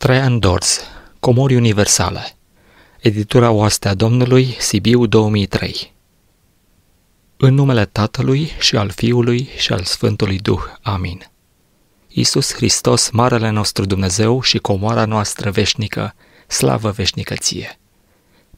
Traian Dors, Comori Universale Editura Oastea Domnului, Sibiu 2003 În numele Tatălui și al Fiului și al Sfântului Duh. Amin. Iisus Hristos, Marele nostru Dumnezeu și comoara noastră veșnică, slavă veșnicăție!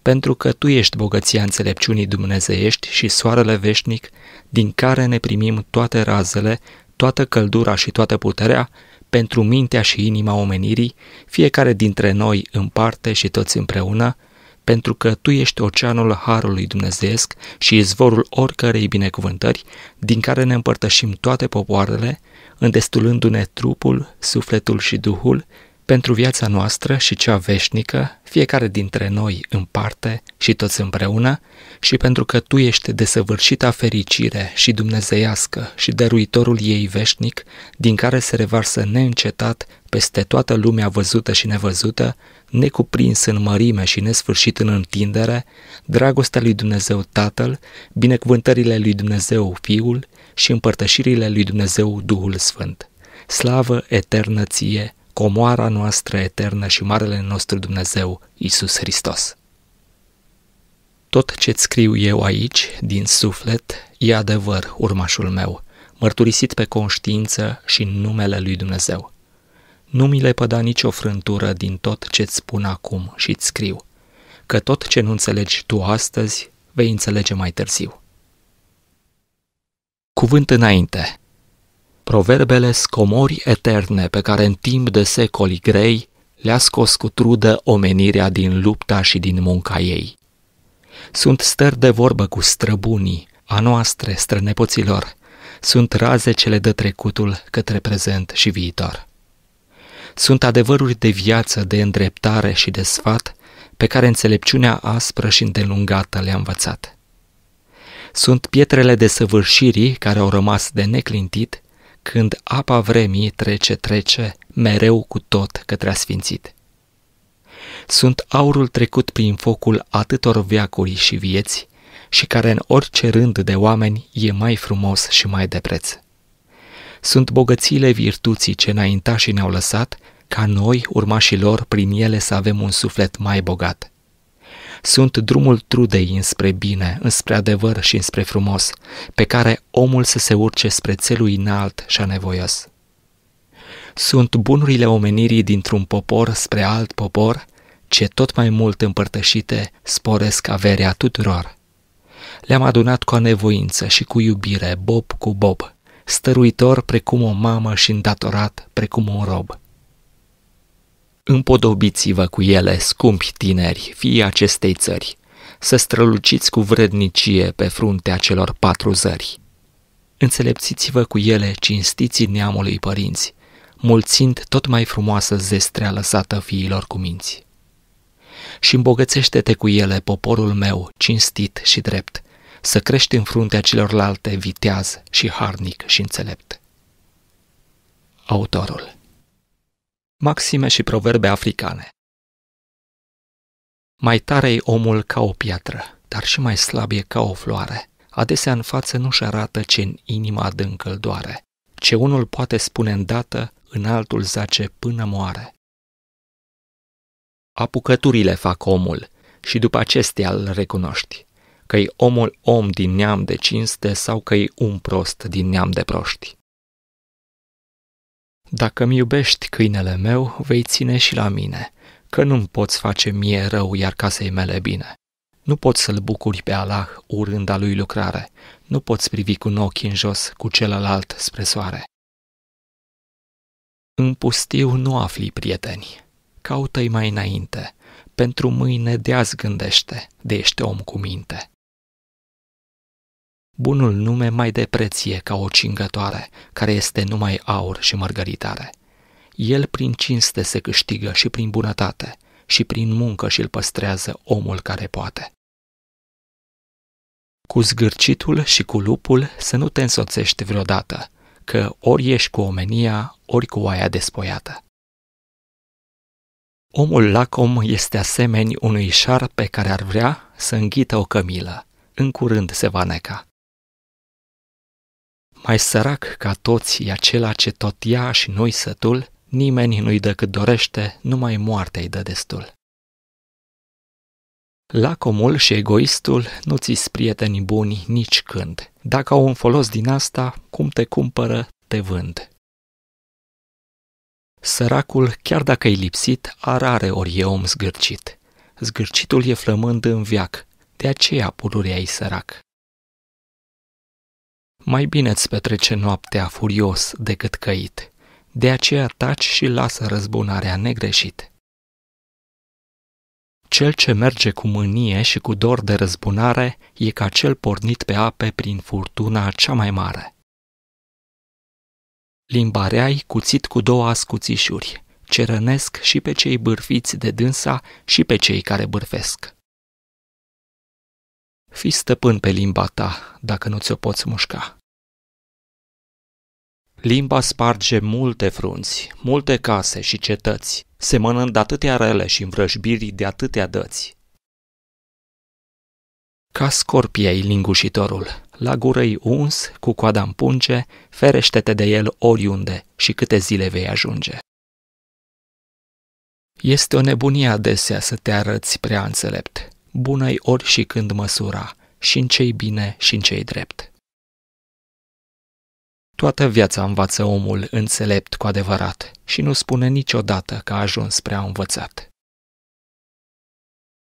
Pentru că Tu ești bogăția înțelepciunii dumnezeiești și soarele veșnic, din care ne primim toate razele, toată căldura și toată puterea, pentru mintea și inima omenirii, fiecare dintre noi în parte și toți împreună, pentru că Tu ești oceanul Harului Dumnezeesc și izvorul oricărei binecuvântări, din care ne împărtășim toate popoarele, îndestulându-ne trupul, sufletul și duhul, pentru viața noastră și cea veșnică, fiecare dintre noi în parte și toți împreună, și pentru că Tu ești desăvârșita fericire și dumnezeiască și dăruitorul ei veșnic, din care se revarsă neîncetat peste toată lumea văzută și nevăzută, necuprins în mărime și nesfârșit în întindere, dragostea lui Dumnezeu Tatăl, binecuvântările lui Dumnezeu Fiul și împărtășirile lui Dumnezeu Duhul Sfânt. Slavă eternă ție, comoara noastră eternă și marele nostru Dumnezeu, Isus Hristos. Tot ce scriu eu aici, din suflet, e adevăr, urmașul meu, mărturisit pe conștiință și în numele lui Dumnezeu. Nu mi le păda nicio frântură din tot ce-ți spun acum și-ți scriu, că tot ce nu înțelegi tu astăzi, vei înțelege mai târziu. Cuvânt înainte – Proverbele scomori eterne pe care în timp de secoli grei le-a scos cu trudă omenirea din lupta și din munca ei. Sunt stări de vorbă cu străbunii, a noastre strănepoților, sunt raze ce le dă trecutul către prezent și viitor. Sunt adevăruri de viață, de îndreptare și de sfat pe care înțelepciunea aspră și îndelungată le-a învățat. Sunt pietrele de săvârșirii care au rămas de neclintit când apa vremii trece, trece, mereu cu tot către asfințit. Sunt aurul trecut prin focul atâtor veacuri și vieți și care în orice rând de oameni e mai frumos și mai de preț. Sunt bogățiile virtuții ce înaintașii ne-au lăsat ca noi, urmașilor, prin ele să avem un suflet mai bogat sunt drumul trudei înspre bine, înspre adevăr și înspre frumos, pe care omul să se urce spre țelul înalt și anevoios. Sunt bunurile omenirii dintr-un popor spre alt popor, ce tot mai mult împărtășite sporesc averea tuturor. Le-am adunat cu anevoință și cu iubire, bob cu bob, stăruitor precum o mamă și îndatorat precum un rob – Împodobiți-vă cu ele, scumpi tineri, fii acestei țări, să străluciți cu vrednicie pe fruntea celor patru zări. Înțelepțiți-vă cu ele, cinstiții neamului părinți, mulțind tot mai frumoasă zestrea lăsată fiilor cu minți. Și îmbogățește-te cu ele, poporul meu, cinstit și drept, să crești în fruntea celorlalte viteaz și harnic și înțelept. Autorul maxime și proverbe africane. Mai tare e omul ca o piatră, dar și mai slab e ca o floare. Adesea în față nu-și arată ce în inima adâncă îl doare. Ce unul poate spune îndată, în altul zace până moare. Apucăturile fac omul și după acestea îl recunoști, că-i omul om din neam de cinste sau că-i un prost din neam de proști. Dacă îmi iubești câinele meu, vei ține și la mine, că nu-mi poți face mie rău, iar casei mele bine. Nu poți să-l bucuri pe Allah urând a lui lucrare, nu poți privi cu un ochi în jos, cu celălalt spre soare. În pustiu nu afli prieteni, caută-i mai înainte, pentru mâine de azi gândește, de ești om cu minte. Bunul nume mai preție ca o cingătoare, care este numai aur și mărgăritare. El prin cinste se câștigă și prin bunătate, și prin muncă și îl păstrează omul care poate. Cu zgârcitul și cu lupul să nu te însoțești vreodată, că ori ești cu omenia, ori cu oaia despoiată. Omul lacom este asemeni unui șar pe care ar vrea să înghită o cămilă. În curând se va neca mai sărac ca toți e acela ce tot ia și noi sătul, nimeni nu-i dă cât dorește, numai moartea i dă destul. Lacomul și egoistul nu ți prieteni buni nici când. Dacă au un folos din asta, cum te cumpără, te vând. Săracul, chiar dacă e lipsit, arare ori e om zgârcit. Zgârcitul e flămând în viac, de aceea pururea e sărac. Mai bine îți petrece noaptea furios decât căit, de aceea taci și lasă răzbunarea negreșit. Cel ce merge cu mânie și cu dor de răzbunare e ca cel pornit pe ape prin furtuna cea mai mare. Limbareai cuțit cu două ascuțișuri, ce rănesc și pe cei bârfiți de dânsa și pe cei care bârfesc. Fii stăpân pe limba ta, dacă nu ți-o poți mușca. Limba sparge multe frunți, multe case și cetăți, semănând atâtea rele și învrășbirii de atâtea dăți. Ca scorpiei lingușitorul, la gură uns, cu coada în punce, ferește-te de el oriunde și câte zile vei ajunge. Este o nebunie adesea să te arăți prea înțelept, bună-i ori și când măsura, și în cei bine și în cei drept. Toată viața învață omul înțelept cu adevărat și nu spune niciodată că a ajuns prea învățat.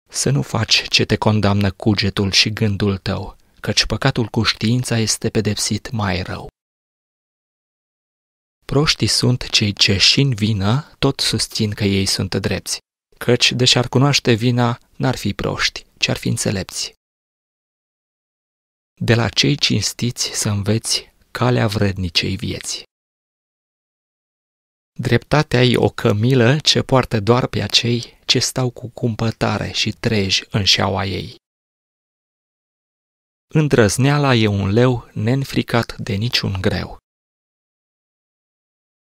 Să nu faci ce te condamnă cugetul și gândul tău, căci păcatul cu știința este pedepsit mai rău. Proștii sunt cei ce și vină tot susțin că ei sunt drepți, căci, deși ar cunoaște vina, n-ar fi proști, ci ar fi înțelepți. De la cei cinstiți să înveți calea vrednicei vieții. Dreptatea e o cămilă ce poartă doar pe acei ce stau cu cumpătare și treji în șaua ei. Îndrăzneala e un leu nenfricat de niciun greu.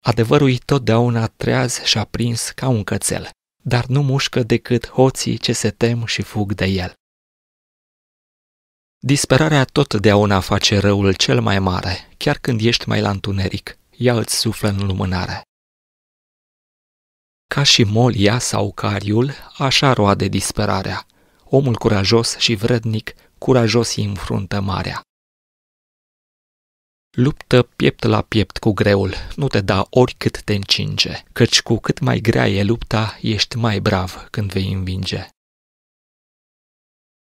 Adevărul e totdeauna treaz și aprins ca un cățel, dar nu mușcă decât hoții ce se tem și fug de el. Disperarea totdeauna face răul cel mai mare, chiar când ești mai la întuneric, ea îți suflă în lumânare. Ca și molia sau cariul, așa roade disperarea. Omul curajos și vrednic, curajos îi înfruntă marea. Luptă piept la piept cu greul, nu te da oricât te încinge, căci cu cât mai grea e lupta, ești mai brav când vei învinge.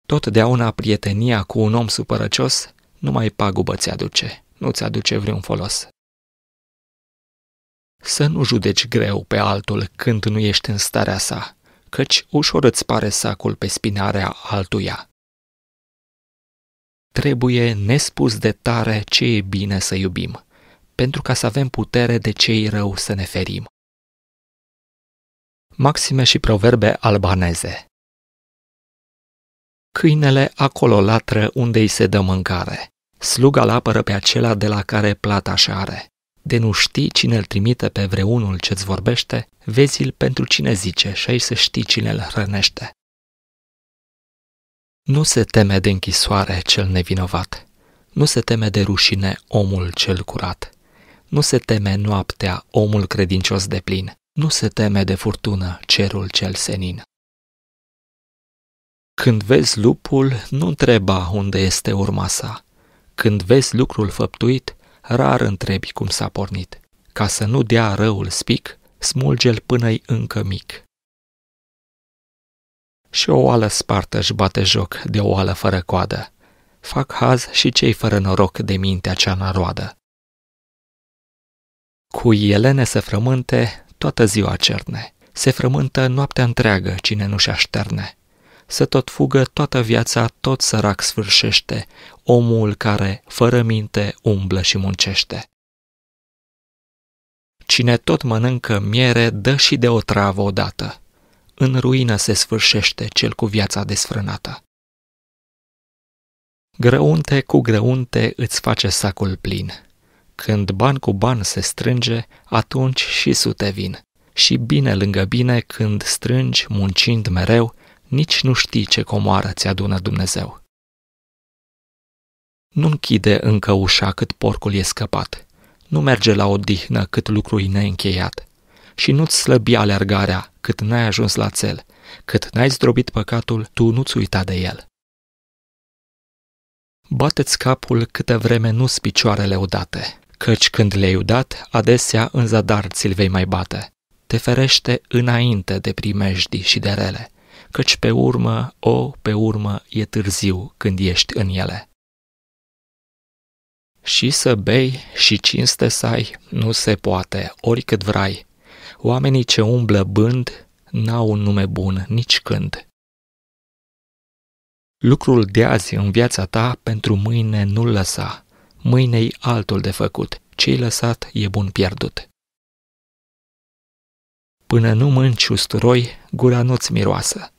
Totdeauna prietenia cu un om supărăcios numai pagubă ți-aduce, nu ți-aduce vreun folos. Să nu judeci greu pe altul când nu ești în starea sa, căci ușor îți pare sacul pe spinarea altuia. Trebuie nespus de tare ce e bine să iubim, pentru ca să avem putere de cei rău să ne ferim. Maxime și proverbe albaneze Câinele acolo latră unde îi se dă mâncare. Sluga-l apără pe acela de la care plata și are. De nu știi cine îl trimite pe vreunul ce-ți vorbește, vezi-l pentru cine zice și ai să știi cine îl hrănește. Nu se teme de închisoare cel nevinovat, nu se teme de rușine omul cel curat, nu se teme noaptea omul credincios de plin, nu se teme de furtună cerul cel senin. Când vezi lupul, nu întreba unde este urma sa. Când vezi lucrul făptuit, rar întrebi cum s-a pornit. Ca să nu dea răul spic, smulge-l până-i încă mic și o oală spartă își bate joc de o oală fără coadă. Fac haz și cei fără noroc de mintea cea naroadă. Cu Elene se frământe, toată ziua cerne. Se frământă noaptea întreagă cine nu-și așterne. Să tot fugă toată viața, tot sărac sfârșește, omul care, fără minte, umblă și muncește. Cine tot mănâncă miere, dă și de o travă odată în ruină se sfârșește cel cu viața desfrânată. Grăunte cu grăunte îți face sacul plin. Când ban cu ban se strânge, atunci și sute vin. Și bine lângă bine, când strângi, muncind mereu, nici nu știi ce comoară ți adună Dumnezeu. Nu închide încă ușa cât porcul e scăpat. Nu merge la odihnă cât lucrui neîncheiat. Și nu-ți slăbi alergarea cât n-ai ajuns la cel, cât n-ai zdrobit păcatul, tu nu-ți uita de el. Bateți capul câte vreme nu spicioarele odate, căci când le-ai udat, adesea în zadar ți-l vei mai bate. Te ferește înainte de primejdi și de rele, căci pe urmă, o, pe urmă, e târziu când ești în ele. Și să bei și cinste să ai, nu se poate, oricât vrai, Oamenii ce umblă bând n-au un nume bun nici când. Lucrul de azi în viața ta pentru mâine nu-l lăsa. Mâine-i altul de făcut. Ce-i lăsat e bun pierdut. Până nu mânci usturoi, gura nu-ți miroasă.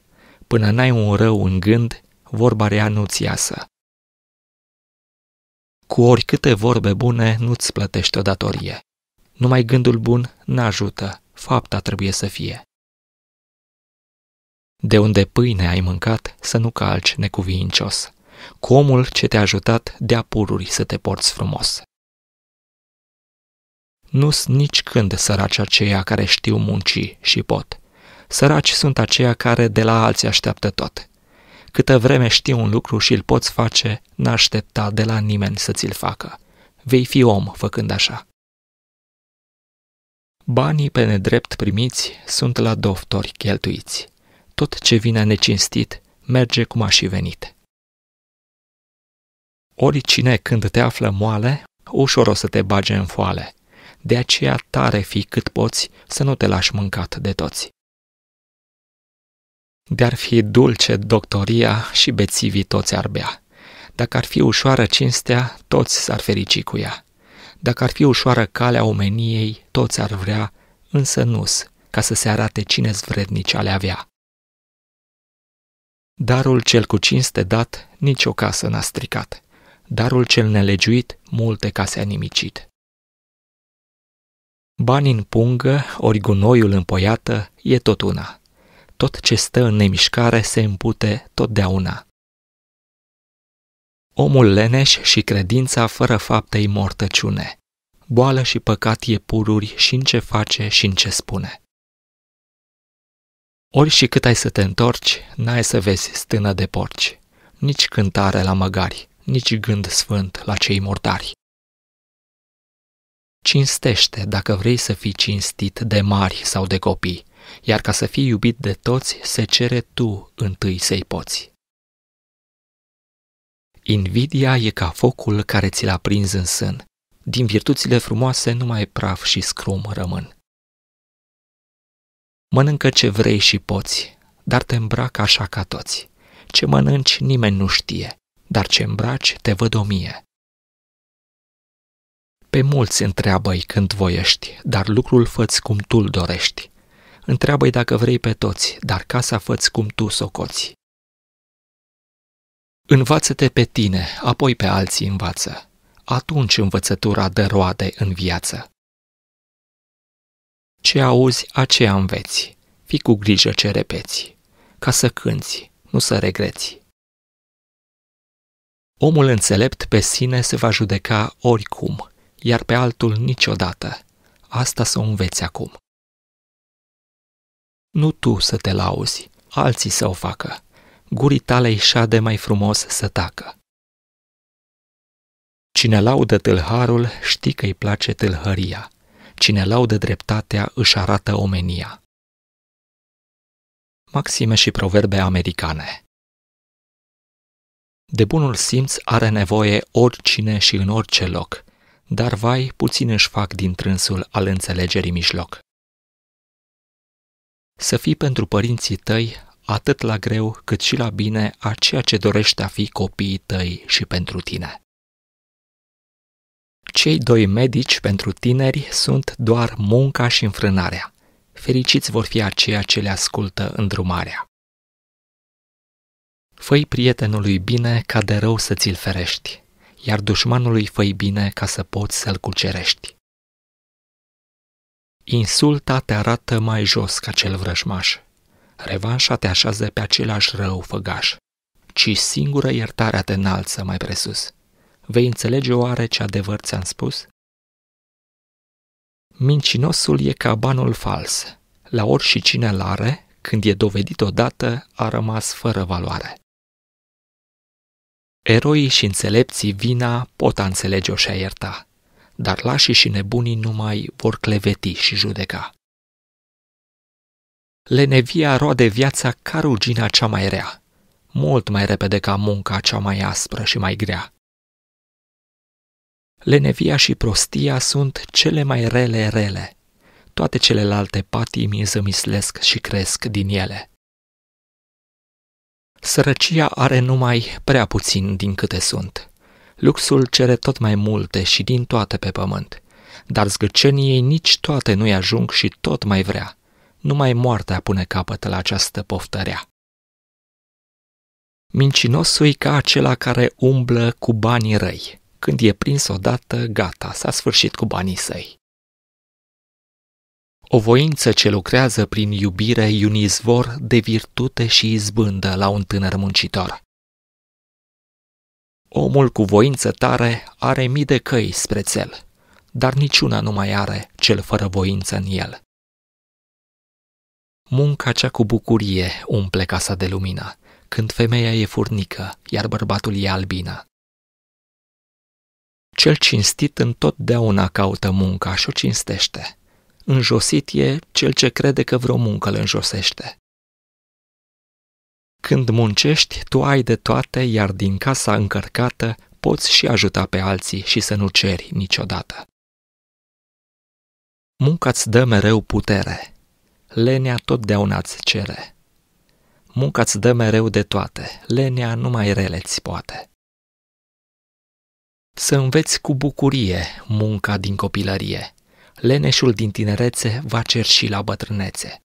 Până n-ai un rău în gând, vorba rea nu-ți iasă. Cu oricâte vorbe bune, nu-ți plătești o datorie. Numai gândul bun n-ajută, fapta trebuie să fie. De unde pâine ai mâncat, să nu calci necuvincios, cu omul ce te-a ajutat de apururi să te porți frumos. Nu-s nici când săraci aceia care știu munci și pot. Săraci sunt aceia care de la alții așteaptă tot. Câtă vreme știi un lucru și îl poți face, n-aștepta de la nimeni să ți-l facă. Vei fi om făcând așa. Banii pe nedrept primiți sunt la doftori cheltuiți. Tot ce vine necinstit merge cum a și venit. Oricine când te află moale, ușor o să te bage în foale. De aceea tare fi cât poți să nu te lași mâncat de toți. De-ar fi dulce doctoria și bețivii toți ar bea. Dacă ar fi ușoară cinstea, toți s-ar ferici cu ea. Dacă ar fi ușoară calea omeniei, toți ar vrea, însă nu ca să se arate cine zvrednici ale avea. Darul cel cu cinste dat, nici o casă n-a stricat. Darul cel nelegiuit, multe case a nimicit. Bani în pungă, ori gunoiul împoiată, e tot una. Tot ce stă în nemișcare se împute totdeauna. Omul leneș și credința fără faptei mortăciune. Boală și păcat e pururi și în ce face și în ce spune. Ori și cât ai să te întorci, n-ai să vezi stână de porci, nici cântare la măgari, nici gând sfânt la cei mortari. Cinstește dacă vrei să fii cinstit de mari sau de copii, iar ca să fii iubit de toți, se cere tu întâi să-i poți. Invidia e ca focul care ți l-a prins în sân. Din virtuțile frumoase numai praf și scrum rămân. Mănâncă ce vrei și poți, dar te îmbracă așa ca toți. Ce mănânci nimeni nu știe, dar ce îmbraci te văd o mie. Pe mulți întreabă-i când voiești, dar lucrul făți cum tu-l dorești. Întreabă-i dacă vrei pe toți, dar casa făți cum tu socoți. Învață-te pe tine, apoi pe alții învață. Atunci învățătura dă roade în viață. Ce auzi, aceea înveți. Fii cu grijă ce repeți, ca să cânți, nu să regreți. Omul înțelept pe sine se va judeca oricum, iar pe altul niciodată. Asta să o înveți acum. Nu tu să te lauzi, alții să o facă gurii tale șade mai frumos să tacă. Cine laudă tâlharul știi că îi place tâlhăria. Cine laudă dreptatea își arată omenia. Maxime și proverbe americane De bunul simț are nevoie oricine și în orice loc, dar vai puțin își fac din trânsul al înțelegerii mijloc. Să fii pentru părinții tăi atât la greu cât și la bine, a ceea ce dorește a fi copiii tăi și pentru tine. Cei doi medici pentru tineri sunt doar munca și înfrânarea. Fericiți vor fi aceia ce le ascultă îndrumarea. Făi prietenului bine ca de rău să ți-l ferești, iar dușmanului făi bine ca să poți să-l cucerești. Insulta te arată mai jos ca cel vrăjmaș, Revanșa te așează pe același rău făgaș, ci singură iertarea te înalță mai presus. Vei înțelege oare ce adevăr ți-am spus? Mincinosul e ca banul fals. La ori cine l-are, când e dovedit odată, a rămas fără valoare. Eroii și înțelepții vina pot a înțelege-o și a ierta, dar lașii și nebunii numai vor cleveti și judeca lenevia roade viața ca rugina cea mai rea, mult mai repede ca munca cea mai aspră și mai grea. Lenevia și prostia sunt cele mai rele rele. Toate celelalte patimi zămislesc și cresc din ele. Sărăcia are numai prea puțin din câte sunt. Luxul cere tot mai multe și din toate pe pământ, dar zgâceniei nici toate nu-i ajung și tot mai vrea – numai moartea pune capăt la această poftărea. Mincinosul e ca acela care umblă cu banii răi. Când e prins odată, gata, s-a sfârșit cu banii săi. O voință ce lucrează prin iubire e un izvor de virtute și izbândă la un tânăr muncitor. Omul cu voință tare are mii de căi spre cel, dar niciuna nu mai are cel fără voință în el. Munca cea cu bucurie umple casa de lumină, când femeia e furnică, iar bărbatul e albina. Cel cinstit întotdeauna caută munca și o cinstește. Înjosit e cel ce crede că vreo muncă îl înjosește. Când muncești, tu ai de toate, iar din casa încărcată poți și ajuta pe alții și să nu ceri niciodată. Munca îți dă mereu putere, lenea totdeauna îți cere. Munca îți dă mereu de toate, lenea numai ți poate. Să înveți cu bucurie munca din copilărie. Leneșul din tinerețe va și la bătrânețe.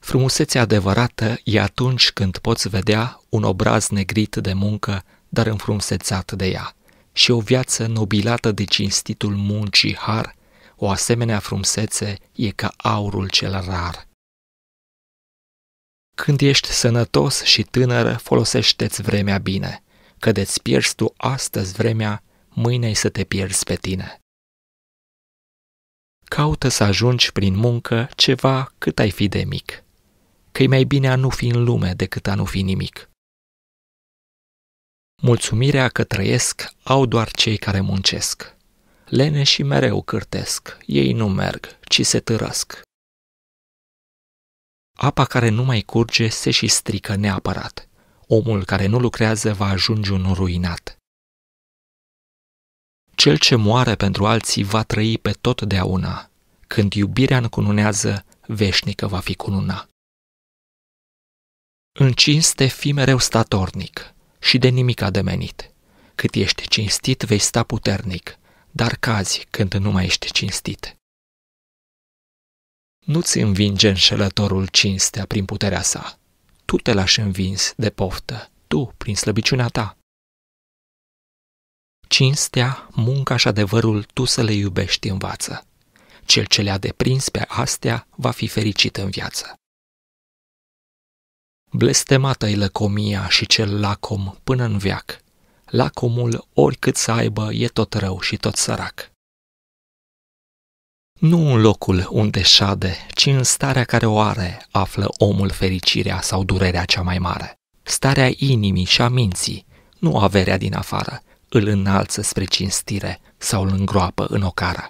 Frumusețea adevărată e atunci când poți vedea un obraz negrit de muncă, dar înfrumusețat de ea, și o viață nobilată de cinstitul muncii har o asemenea frumsețe e ca aurul cel rar. Când ești sănătos și tânără, folosește-ți vremea bine, că de-ți pierzi tu astăzi vremea, mâine să te pierzi pe tine. Caută să ajungi prin muncă ceva cât ai fi de mic, că mai bine a nu fi în lume decât a nu fi nimic. Mulțumirea că trăiesc au doar cei care muncesc lene și mereu cârtesc, ei nu merg, ci se târăsc. Apa care nu mai curge se și strică neapărat. Omul care nu lucrează va ajunge un ruinat. Cel ce moare pentru alții va trăi pe totdeauna. Când iubirea încununează, veșnică va fi cununa. În cinste fi mereu statornic și de nimic ademenit. Cât ești cinstit, vei sta puternic – dar cazi când nu mai ești cinstit. Nu-ți învinge înșelătorul cinstea prin puterea sa. Tu te lași învins de poftă, tu prin slăbiciunea ta. Cinstea, munca și adevărul tu să le iubești învață. Cel ce le-a deprins pe astea va fi fericit în viață. Blestemată-i lăcomia și cel lacom până în veac, lacomul, oricât să aibă, e tot rău și tot sărac. Nu în locul unde șade, ci în starea care o are, află omul fericirea sau durerea cea mai mare. Starea inimii și a minții, nu averea din afară, îl înalță spre cinstire sau îl îngroapă în ocară.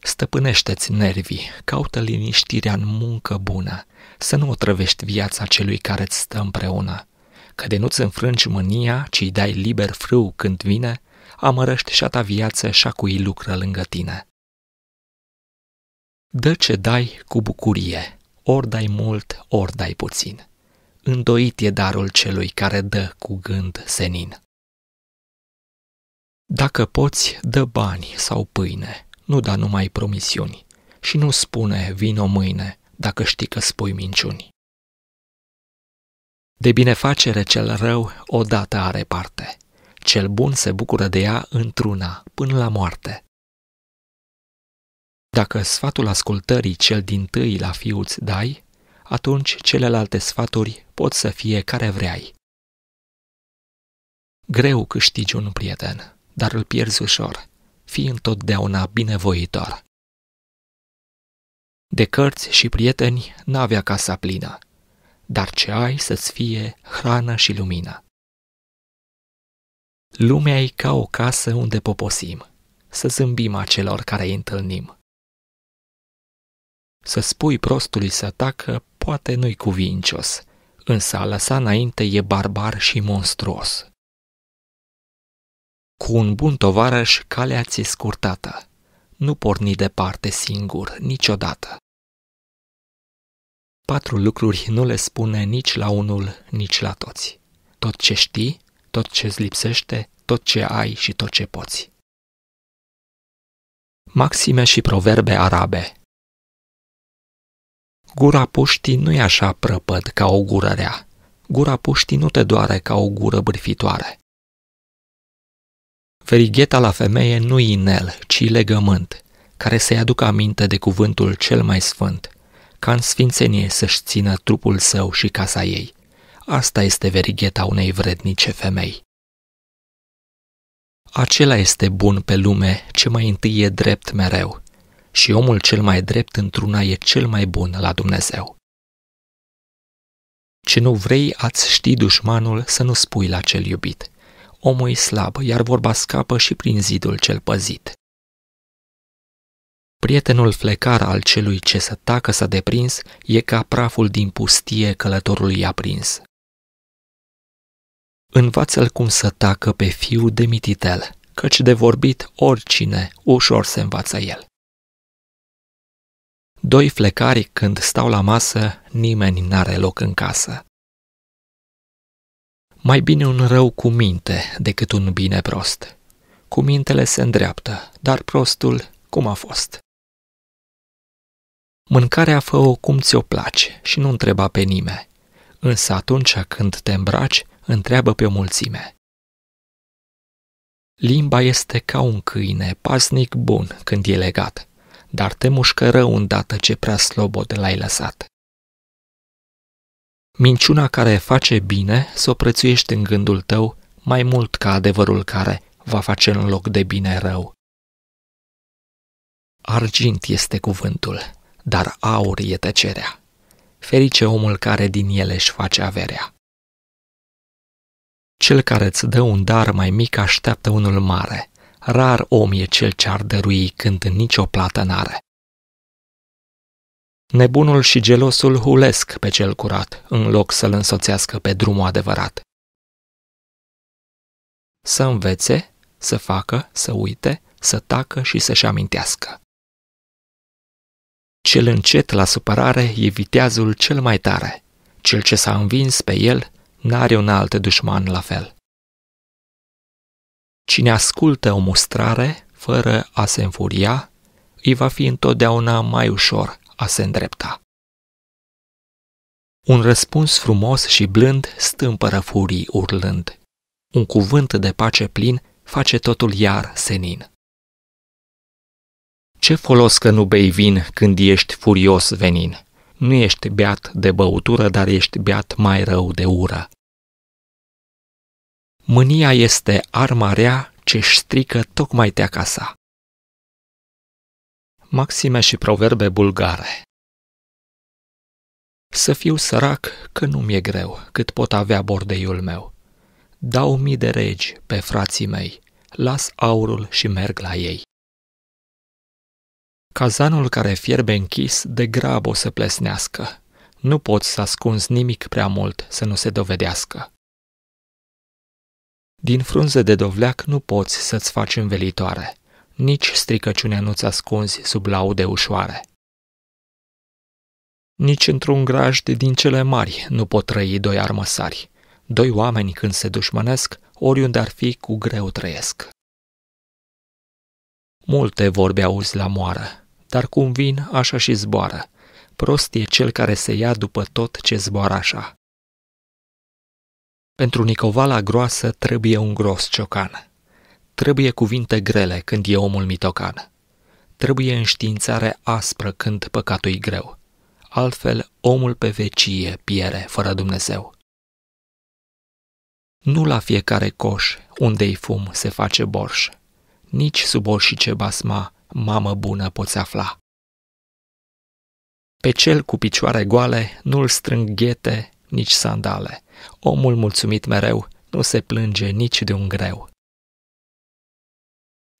Stăpânește-ți nervii, caută liniștirea în muncă bună, să nu otrăvești viața celui care îți stă împreună, că de nu-ți înfrângi mânia, ci dai liber frâu când vine, amărăști și-a ta viață și-a cui lucră lângă tine. Dă ce dai cu bucurie, ori dai mult, ori dai puțin. Îndoit e darul celui care dă cu gând senin. Dacă poți, dă bani sau pâine, nu da numai promisiuni și nu spune vino mâine dacă știi că spui minciuni. De binefacere cel rău odată are parte, cel bun se bucură de ea într-una, până la moarte. Dacă sfatul ascultării cel din tâi la fiuți dai, atunci celelalte sfaturi pot să fie care vrei. Greu câștigi un prieten, dar îl pierzi ușor. Fii întotdeauna binevoitor. De cărți și prieteni n-avea casa plină, dar ce ai să-ți fie hrană și lumină. Lumea e ca o casă unde poposim, să zâmbim acelor care îi întâlnim. Să spui prostului să tacă poate nu-i cuvincios, însă a lăsa înainte e barbar și monstruos. Cu un bun tovarăș, calea ți scurtată. Nu porni departe singur, niciodată. Patru lucruri nu le spune nici la unul, nici la toți. Tot ce știi, tot ce îți lipsește, tot ce ai și tot ce poți. Maxime și proverbe arabe Gura puștii nu e așa prăpăd ca o gură rea. Gura puștii nu te doare ca o gură bârfitoare. Verigheta la femeie nu inel, ci legământ, care să-i aducă aminte de cuvântul cel mai sfânt, ca în sfințenie să-și țină trupul său și casa ei. Asta este verigheta unei vrednice femei. Acela este bun pe lume ce mai întâi e drept mereu și omul cel mai drept într-una e cel mai bun la Dumnezeu. Ce nu vrei ați ști dușmanul să nu spui la cel iubit. Omul e slab, iar vorba scapă și prin zidul cel păzit. Prietenul flecar al celui ce să tacă s-a deprins e ca praful din pustie călătorului aprins. Învață-l cum să tacă pe fiul de mititel, căci de vorbit oricine ușor se învață el. Doi flecari când stau la masă, nimeni n-are loc în casă. Mai bine un rău cu minte decât un bine prost. Cu mintele se îndreaptă, dar prostul cum a fost. Mâncarea fă-o cum ți-o place și nu întreba pe nimeni, însă atunci când te îmbraci, întreabă pe o mulțime. Limba este ca un câine, pasnic bun când e legat, dar te mușcă rău îndată ce prea slobod l-ai lăsat. Minciuna care face bine s o prețuiești în gândul tău mai mult ca adevărul care va face în loc de bine rău. Argint este cuvântul, dar aur e tăcerea. Ferice omul care din ele își face averea. Cel care îți dă un dar mai mic așteaptă unul mare. Rar om e cel ce ar dărui când nicio plată n-are. Nebunul și gelosul hulesc pe cel curat, în loc să-l însoțească pe drumul adevărat. Să învețe, să facă, să uite, să tacă și să-și amintească. Cel încet la supărare e viteazul cel mai tare. Cel ce s-a învins pe el n-are un alt dușman la fel. Cine ascultă o mustrare, fără a se înfuria, îi va fi întotdeauna mai ușor a se îndrepta. Un răspuns frumos și blând stâmpără furii urlând. Un cuvânt de pace plin face totul iar senin. Ce folos că nu bei vin când ești furios venin? Nu ești beat de băutură, dar ești beat mai rău de ură. Mânia este arma rea ce-și strică tocmai teaca acasă. Maxime și proverbe bulgare Să fiu sărac că nu mi-e greu cât pot avea bordeiul meu. Dau mii de regi pe frații mei, las aurul și merg la ei. Cazanul care fierbe închis de grabă o să plesnească. Nu poți să ascunzi nimic prea mult să nu se dovedească. Din frunze de dovleac nu poți să-ți faci învelitoare, nici stricăciunea nu-ți ascunzi sub laude ușoare. Nici într-un grajd din cele mari nu pot trăi doi armăsari. Doi oameni când se dușmănesc, oriunde ar fi, cu greu trăiesc. Multe vorbe auzi la moară, dar cum vin, așa și zboară. Prost e cel care se ia după tot ce zboară așa. Pentru Nicovala groasă trebuie un gros ciocan. Trebuie cuvinte grele când e omul mitocan. Trebuie înștiințare aspră când păcatul greu. Altfel, omul pe vecie piere fără Dumnezeu. Nu la fiecare coș, unde-i fum, se face borș. Nici sub și ce basma, mamă bună poți afla. Pe cel cu picioare goale nu-l strâng ghete, nici sandale. Omul mulțumit mereu nu se plânge nici de un greu.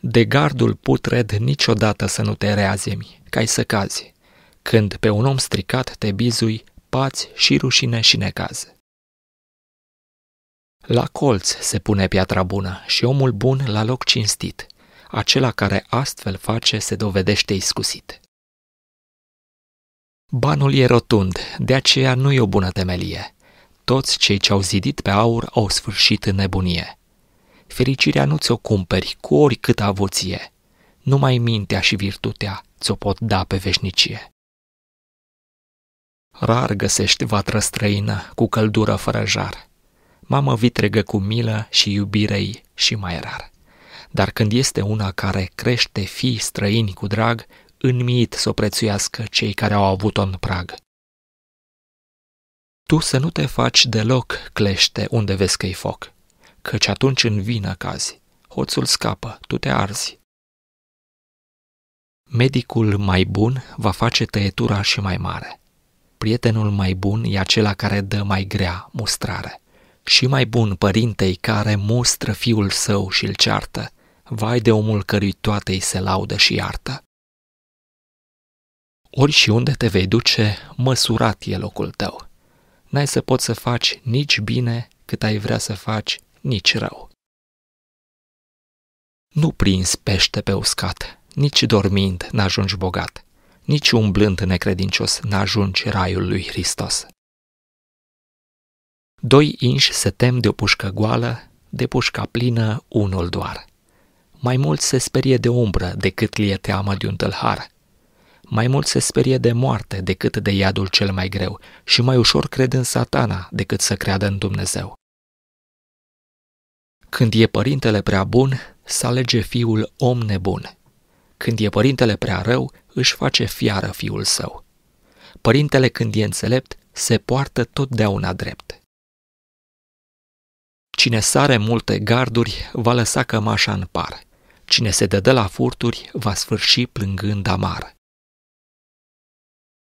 De gardul putred niciodată să nu te reazemi, ca să cazi. Când pe un om stricat te bizui, pați și rușine și necaz. La colț se pune piatra bună și omul bun la loc cinstit acela care astfel face se dovedește iscusit. Banul e rotund, de aceea nu e o bună temelie. Toți cei ce au zidit pe aur au sfârșit în nebunie. Fericirea nu ți-o cumperi cu oricât avuție. Numai mintea și virtutea ți-o pot da pe veșnicie. Rar găsești vatră străină cu căldură fără jar. Mamă vitregă cu milă și iubirei și mai rar dar când este una care crește fii străini cu drag, înmiit să o prețuiască cei care au avut-o în prag. Tu să nu te faci deloc clește unde vezi că-i foc, căci atunci în vină cazi, hoțul scapă, tu te arzi. Medicul mai bun va face tăietura și mai mare. Prietenul mai bun e acela care dă mai grea mustrare. Și mai bun părintei care mustră fiul său și îl ceartă, vai de omul cărui toate îi se laudă și iartă. Ori și unde te vei duce, măsurat e locul tău. N-ai să poți să faci nici bine cât ai vrea să faci nici rău. Nu prinzi pește pe uscat, nici dormind n-ajungi bogat, nici umblând necredincios n-ajungi raiul lui Hristos. Doi inși se tem de o pușcă goală, de pușca plină unul doar. Mai mult se sperie de umbră decât li e teamă de un tâlhar. Mai mult se sperie de moarte decât de iadul cel mai greu și mai ușor cred în satana decât să creadă în Dumnezeu. Când e părintele prea bun, să alege fiul om nebun. Când e părintele prea rău, își face fiară fiul său. Părintele când e înțelept, se poartă totdeauna drept. Cine sare multe garduri va lăsa cămașa în par. Cine se dădă la furturi va sfârși plângând amar.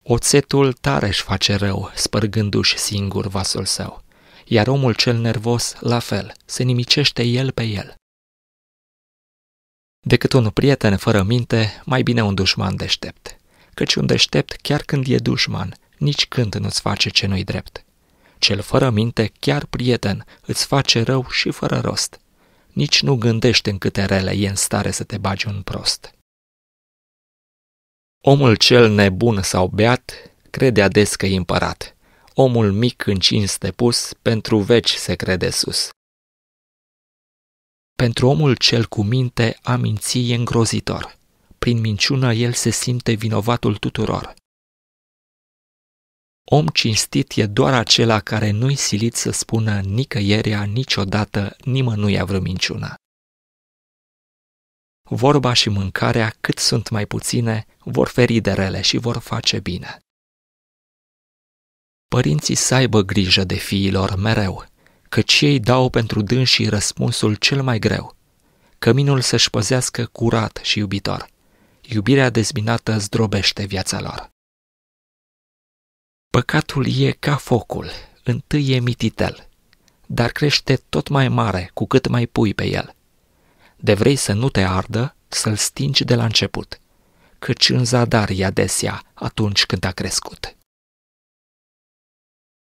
Oțetul tare își face rău, spărgându-și singur vasul său, iar omul cel nervos, la fel, se nimicește el pe el. Decât un prieten fără minte, mai bine un dușman deștept, căci un deștept, chiar când e dușman, nici când nu-ți face ce nu-i drept. Cel fără minte, chiar prieten, îți face rău și fără rost. Nici nu gândește în câte rele e în stare să te bagi un prost. Omul cel nebun sau beat crede ades că e împărat. Omul mic în cinste pus, pentru veci se crede sus. Pentru omul cel cu minte, a minții e îngrozitor. Prin minciună el se simte vinovatul tuturor. Om cinstit e doar acela care nu-i silit să spună nicăierea niciodată nimănui vreo minciună. Vorba și mâncarea, cât sunt mai puține, vor feri de rele și vor face bine. Părinții să aibă grijă de fiilor mereu, căci ei dau pentru dânsii răspunsul cel mai greu. Căminul să-și păzească curat și iubitor. Iubirea dezbinată zdrobește viața lor. Păcatul e ca focul, întâi e mititel, dar crește tot mai mare cu cât mai pui pe el. De vrei să nu te ardă, să-l stingi de la început, căci în zadar e adesea atunci când a crescut.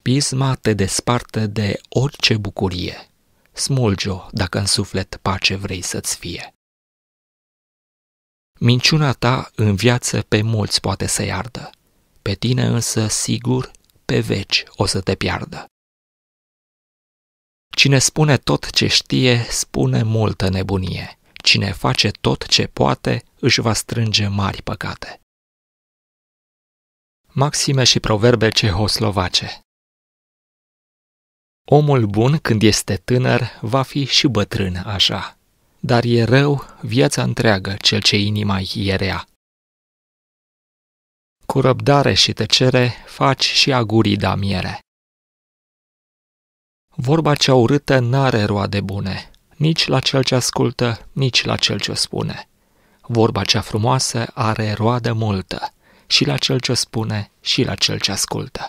Pisma te desparte de orice bucurie. Smulge-o dacă în suflet pace vrei să-ți fie. Minciuna ta în viață pe mulți poate să ardă. Pe tine însă, sigur, pe veci o să te piardă. Cine spune tot ce știe, spune multă nebunie. Cine face tot ce poate, își va strânge mari păcate. Maxime și proverbe cehoslovace Omul bun, când este tânăr, va fi și bătrân așa. Dar e rău viața întreagă cel ce inima ierea. rea. Cu răbdare și tăcere faci și agurii da miere. Vorba cea urâtă n-are roade bune, nici la cel ce ascultă, nici la cel ce o spune. Vorba cea frumoasă are roadă multă, și la cel ce o spune, și la cel ce ascultă.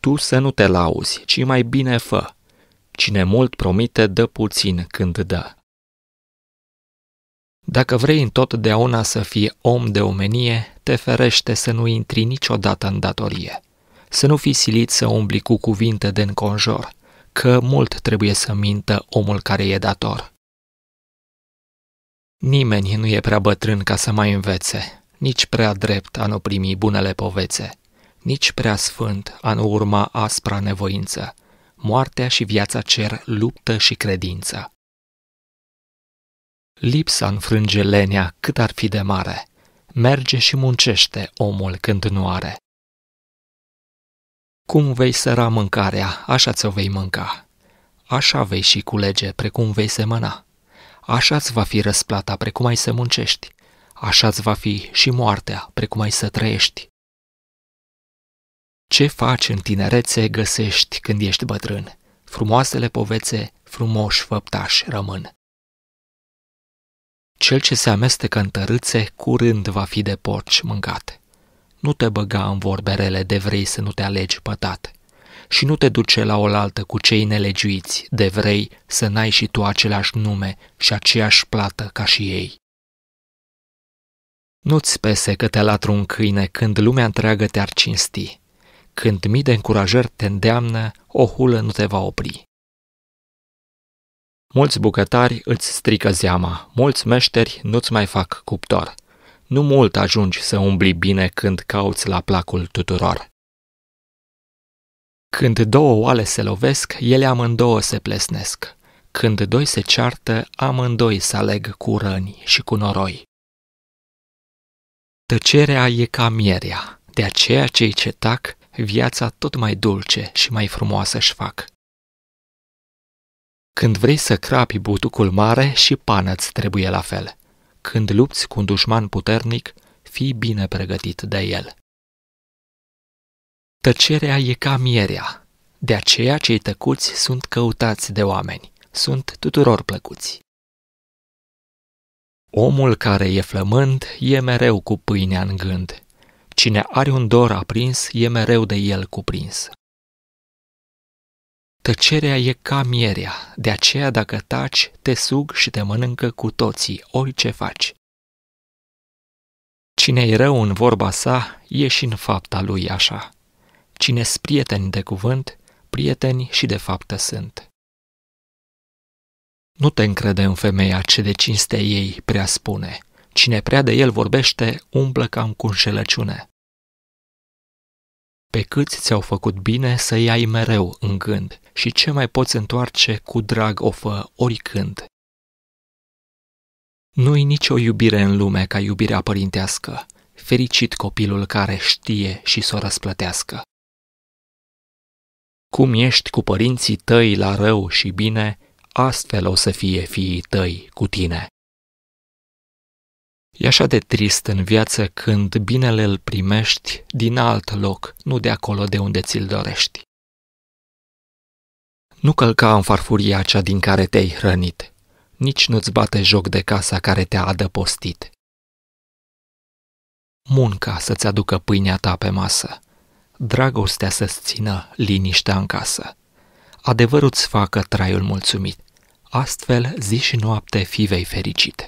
Tu să nu te lauzi, ci mai bine fă. Cine mult promite, dă puțin când dă. Dacă vrei întotdeauna să fii om de omenie, te ferește să nu intri niciodată în datorie. Să nu fii silit să umbli cu cuvinte de înconjor, că mult trebuie să mintă omul care e dator. Nimeni nu e prea bătrân ca să mai învețe, nici prea drept a nu primi bunele povețe, nici prea sfânt a nu urma aspra nevoință. Moartea și viața cer luptă și credință. Lipsa înfrânge lenea cât ar fi de mare. Merge și muncește omul când nu are. Cum vei săra mâncarea, așa ți-o vei mânca. Așa vei și culege, precum vei semăna. Așa-ți va fi răsplata, precum ai să muncești. Așa-ți va fi și moartea, precum ai să trăiești. Ce faci în tinerețe găsești când ești bătrân? Frumoasele povețe, frumoși făptași rămân. Cel ce se amestecă în tărâțe, curând va fi de porci mâncat. Nu te băga în vorberele de vrei să nu te alegi pătat. Și nu te duce la oaltă cu cei nelegiuiți, de vrei să n-ai și tu același nume și aceeași plată ca și ei. Nu-ți pese că te latru un câine când lumea întreagă te-ar cinsti. Când mii de încurajări te îndeamnă, o hulă nu te va opri. Mulți bucătari îți strică zeama, mulți meșteri nu-ți mai fac cuptor. Nu mult ajungi să umbli bine când cauți la placul tuturor. Când două oale se lovesc, ele amândouă se plesnesc. Când doi se ceartă, amândoi se aleg cu răni și cu noroi. Tăcerea e ca mierea, de aceea cei ce tac, viața tot mai dulce și mai frumoasă își fac. Când vrei să crapi butucul mare și pană -ți trebuie la fel. Când lupți cu un dușman puternic, fii bine pregătit de el. Tăcerea e ca mierea. De aceea cei tăcuți sunt căutați de oameni. Sunt tuturor plăcuți. Omul care e flămând e mereu cu pâinea în gând. Cine are un dor aprins e mereu de el cuprins. Tăcerea e ca mierea, de aceea dacă taci, te sug și te mănâncă cu toții, orice faci. cine e rău în vorba sa, e și în fapta lui așa. cine s prieteni de cuvânt, prieteni și de faptă sunt. Nu te încrede în femeia ce de cinste ei prea spune. Cine prea de el vorbește, umblă cam cu înșelăciune. Pe câți ți-au făcut bine să iai mereu în gând și ce mai poți întoarce cu drag o fă oricând. Nu-i nicio iubire în lume ca iubirea părintească, fericit copilul care știe și să o răsplătească. Cum ești cu părinții tăi la rău și bine, astfel o să fie fiii tăi cu tine. E așa de trist în viață când binele îl primești din alt loc, nu de acolo de unde ți-l dorești. Nu călca în farfuria acea din care te-ai hrănit, nici nu-ți bate joc de casa care te-a adăpostit. Munca să-ți aducă pâinea ta pe masă, dragostea să-ți țină liniștea în casă, adevărul-ți facă traiul mulțumit, astfel zi și noapte fi vei fericit.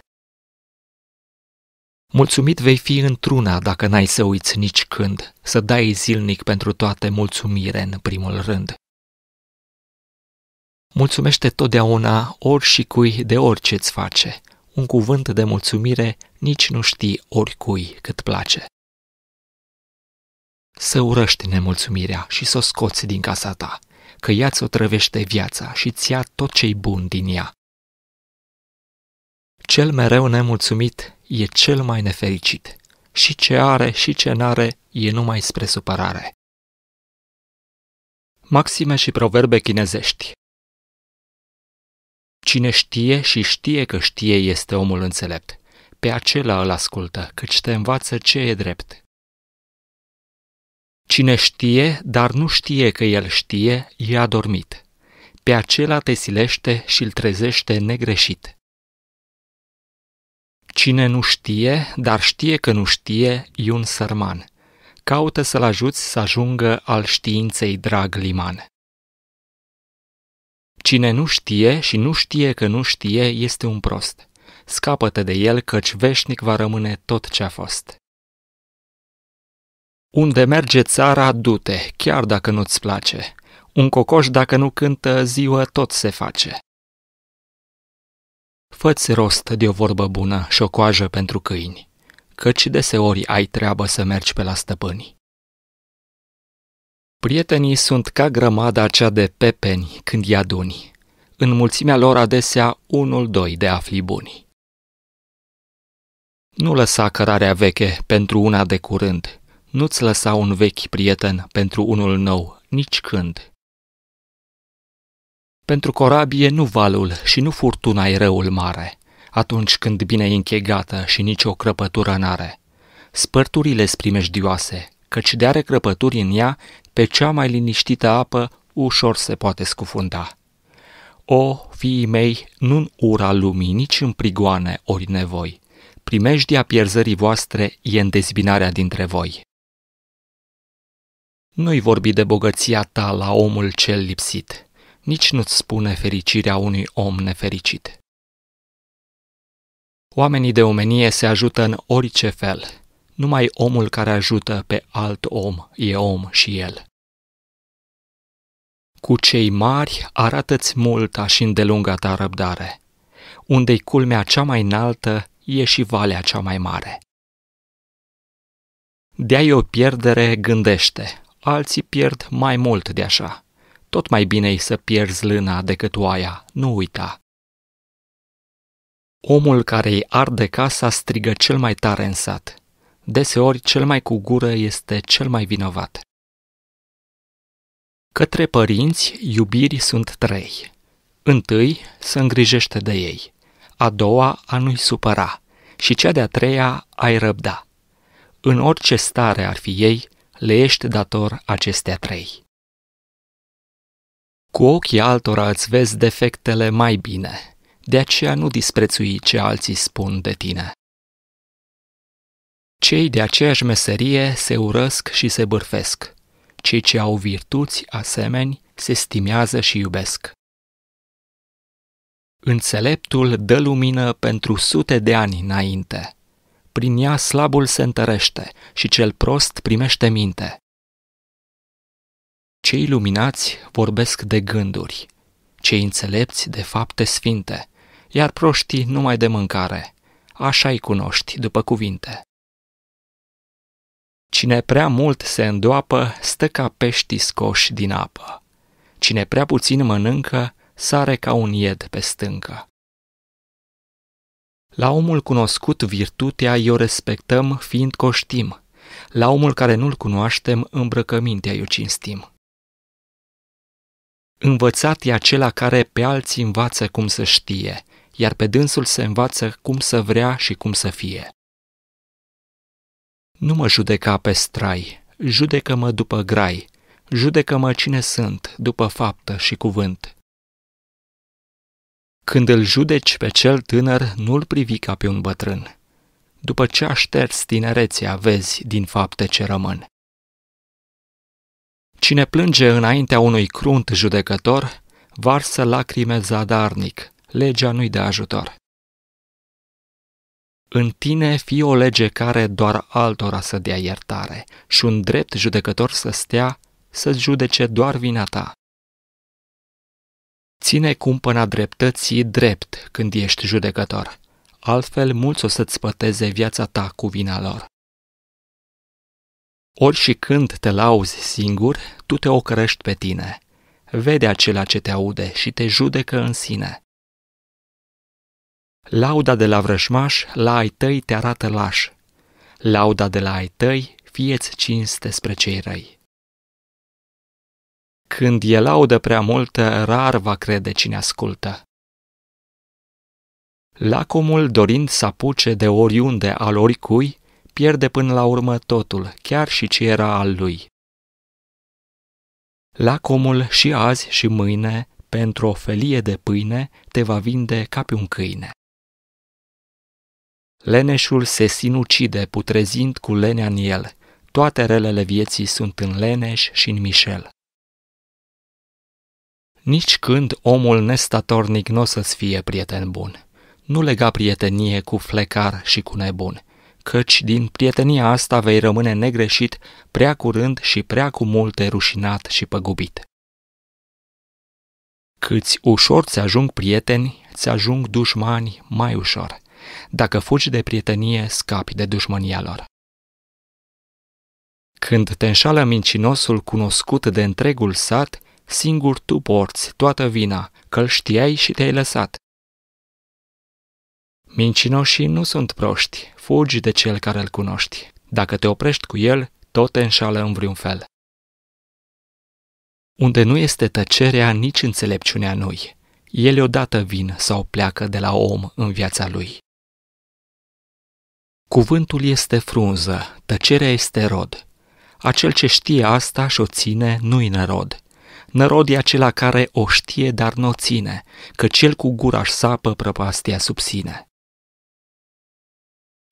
Mulțumit vei fi într-una dacă n-ai să uiți nici când, să dai zilnic pentru toate mulțumire în primul rând. Mulțumește totdeauna ori și cui de orice îți face. Un cuvânt de mulțumire nici nu știi oricui cât place. Să urăști nemulțumirea și să o scoți din casa ta, că ea ți-o trăvește viața și ți ia tot ce-i bun din ea. Cel mereu nemulțumit e cel mai nefericit. Și ce are și ce n-are e numai spre supărare. Maxime și proverbe chinezești Cine știe și știe că știe este omul înțelept. Pe acela îl ascultă, căci te învață ce e drept. Cine știe, dar nu știe că el știe, e adormit. Pe acela te silește și îl trezește negreșit. Cine nu știe, dar știe că nu știe, e un sărman. Caută să-l ajuți să ajungă al științei drag liman. Cine nu știe și nu știe că nu știe, este un prost. scapă de el, căci veșnic va rămâne tot ce a fost. Unde merge țara, dute, te chiar dacă nu-ți place. Un cocoș dacă nu cântă, ziua tot se face. Făți rost de o vorbă bună și o coajă pentru câini, căci deseori ai treabă să mergi pe la stăpâni. Prietenii sunt ca grămada acea de pepeni când i aduni. În mulțimea lor adesea unul doi de afli buni. Nu lăsa cărarea veche pentru una de curând, nu-ți lăsa un vechi prieten pentru unul nou, nici când. Pentru corabie nu valul și nu furtuna e răul mare, atunci când bine e închegată și nici o crăpătură n-are. Spărturile sprimejdioase, căci de are crăpături în ea, pe cea mai liniștită apă ușor se poate scufunda. O, fiii mei, nu în ura lumii, nici în prigoane ori nevoi. Primejdia pierzării voastre e în dezbinarea dintre voi. Nu-i vorbi de bogăția ta la omul cel lipsit, nici nu-ți spune fericirea unui om nefericit. Oamenii de omenie se ajută în orice fel. Numai omul care ajută pe alt om e om și el. Cu cei mari arată-ți multa și îndelunga ta răbdare. Unde-i culmea cea mai înaltă, e și valea cea mai mare. De ai o pierdere, gândește. Alții pierd mai mult de așa tot mai bine e să pierzi lâna decât oaia, nu uita. Omul care îi arde casa strigă cel mai tare în sat. Deseori cel mai cu gură este cel mai vinovat. Către părinți, iubiri sunt trei. Întâi, să îngrijește de ei. A doua, a nu-i supăra. Și cea de-a treia, ai răbda. În orice stare ar fi ei, le ești dator acestea trei. Cu ochii altora îți vezi defectele mai bine, de aceea nu disprețui ce alții spun de tine. Cei de aceeași meserie se urăsc și se bârfesc. Cei ce au virtuți asemeni se stimează și iubesc. Înțeleptul dă lumină pentru sute de ani înainte. Prin ea slabul se întărește și cel prost primește minte. Cei luminați vorbesc de gânduri, cei înțelepți de fapte sfinte, iar proștii numai de mâncare. Așa-i cunoști după cuvinte. Cine prea mult se îndoapă, stă ca pești scoși din apă. Cine prea puțin mănâncă, sare ca un ied pe stâncă. La omul cunoscut virtutea i-o respectăm fiind o La omul care nu-l cunoaștem îmbrăcămintea i-o cinstim. Învățat e acela care pe alții învață cum să știe, iar pe dânsul se învață cum să vrea și cum să fie. Nu mă judeca pe strai, judecă-mă după grai, judecă-mă cine sunt, după faptă și cuvânt. Când îl judeci pe cel tânăr, nu-l privi ca pe un bătrân. După ce a tinerețea, vezi din fapte ce rămân. Cine plânge înaintea unui crunt judecător, varsă lacrime zadarnic, legea nu-i de ajutor. În tine fie o lege care doar altora să dea iertare și un drept judecător să stea să judece doar vina ta. Ține cumpăna dreptății drept când ești judecător, altfel mulți o să-ți păteze viața ta cu vina lor. Ori și când te lauzi singur, tu te ocărești pe tine. Vede acela ce te aude și te judecă în sine. Lauda de la vrășmaș, la ai tăi te arată laș. Lauda de la ai tăi, fieți cinste spre cei răi. Când e laudă prea multă, rar va crede cine ascultă. Lacomul, dorind să apuce de oriunde al oricui, pierde până la urmă totul, chiar și ce era al lui. Lacomul și azi și mâine, pentru o felie de pâine, te va vinde ca pe un câine. Leneșul se sinucide putrezind cu lenea în el. Toate relele vieții sunt în leneș și în mișel. Nici când omul nestatornic nu o să-ți fie prieten bun. Nu lega prietenie cu flecar și cu nebun, căci din prietenia asta vei rămâne negreșit prea curând și prea cu multe rușinat și păgubit. Câți ușor ți ajung prieteni, ți ajung dușmani mai ușor. Dacă fugi de prietenie, scapi de dușmânia lor. Când te înșală mincinosul cunoscut de întregul sat, singur tu porți toată vina, că-l știai și te-ai lăsat. Mincinoșii nu sunt proști, fugi de cel care îl cunoști. Dacă te oprești cu el, tot te înșală în vreun fel. Unde nu este tăcerea, nici înțelepciunea noi. i Ele odată vin sau pleacă de la om în viața lui. Cuvântul este frunză, tăcerea este rod. Acel ce știe asta și o ține nu-i nărod. Nărod e acela care o știe, dar nu o ține, că cel cu gura își sapă prăpastia sub sine.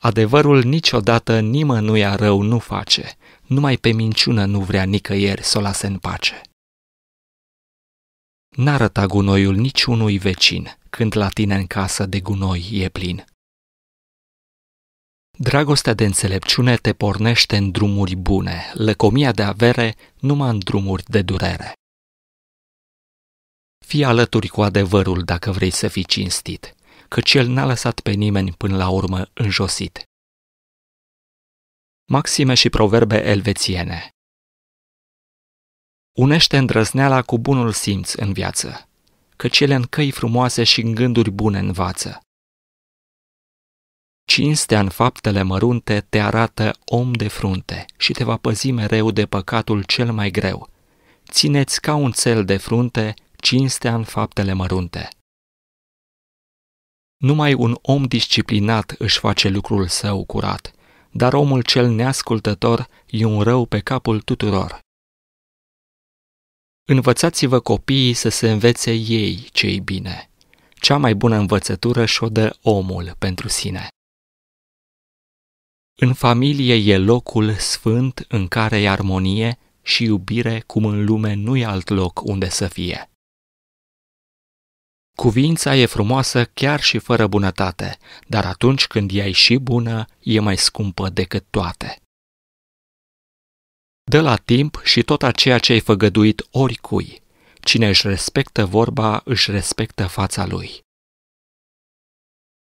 Adevărul niciodată nimănuia rău nu face, numai pe minciună nu vrea nicăieri să o lase în pace. N-arăta gunoiul niciunui vecin, când la tine în casă de gunoi e plin. Dragostea de înțelepciune te pornește în drumuri bune, lăcomia de avere numai în drumuri de durere. Fii alături cu adevărul dacă vrei să fii cinstit căci el n-a lăsat pe nimeni până la urmă înjosit. Maxime și proverbe elvețiene Unește îndrăzneala cu bunul simț în viață, căci ele în căi frumoase și în gânduri bune învață. Cinstea în faptele mărunte te arată om de frunte și te va păzi mereu de păcatul cel mai greu. Țineți ca un cel de frunte cinstea în faptele mărunte. Numai un om disciplinat își face lucrul său curat, dar omul cel neascultător e un rău pe capul tuturor. Învățați-vă copiii să se învețe ei ce bine. Cea mai bună învățătură și-o dă omul pentru sine. În familie e locul sfânt în care e armonie și iubire cum în lume nu e alt loc unde să fie. Cuvința e frumoasă chiar și fără bunătate, dar atunci când ea e și bună, e mai scumpă decât toate. Dă la timp și tot aceea ce ai făgăduit oricui. Cine își respectă vorba, își respectă fața lui.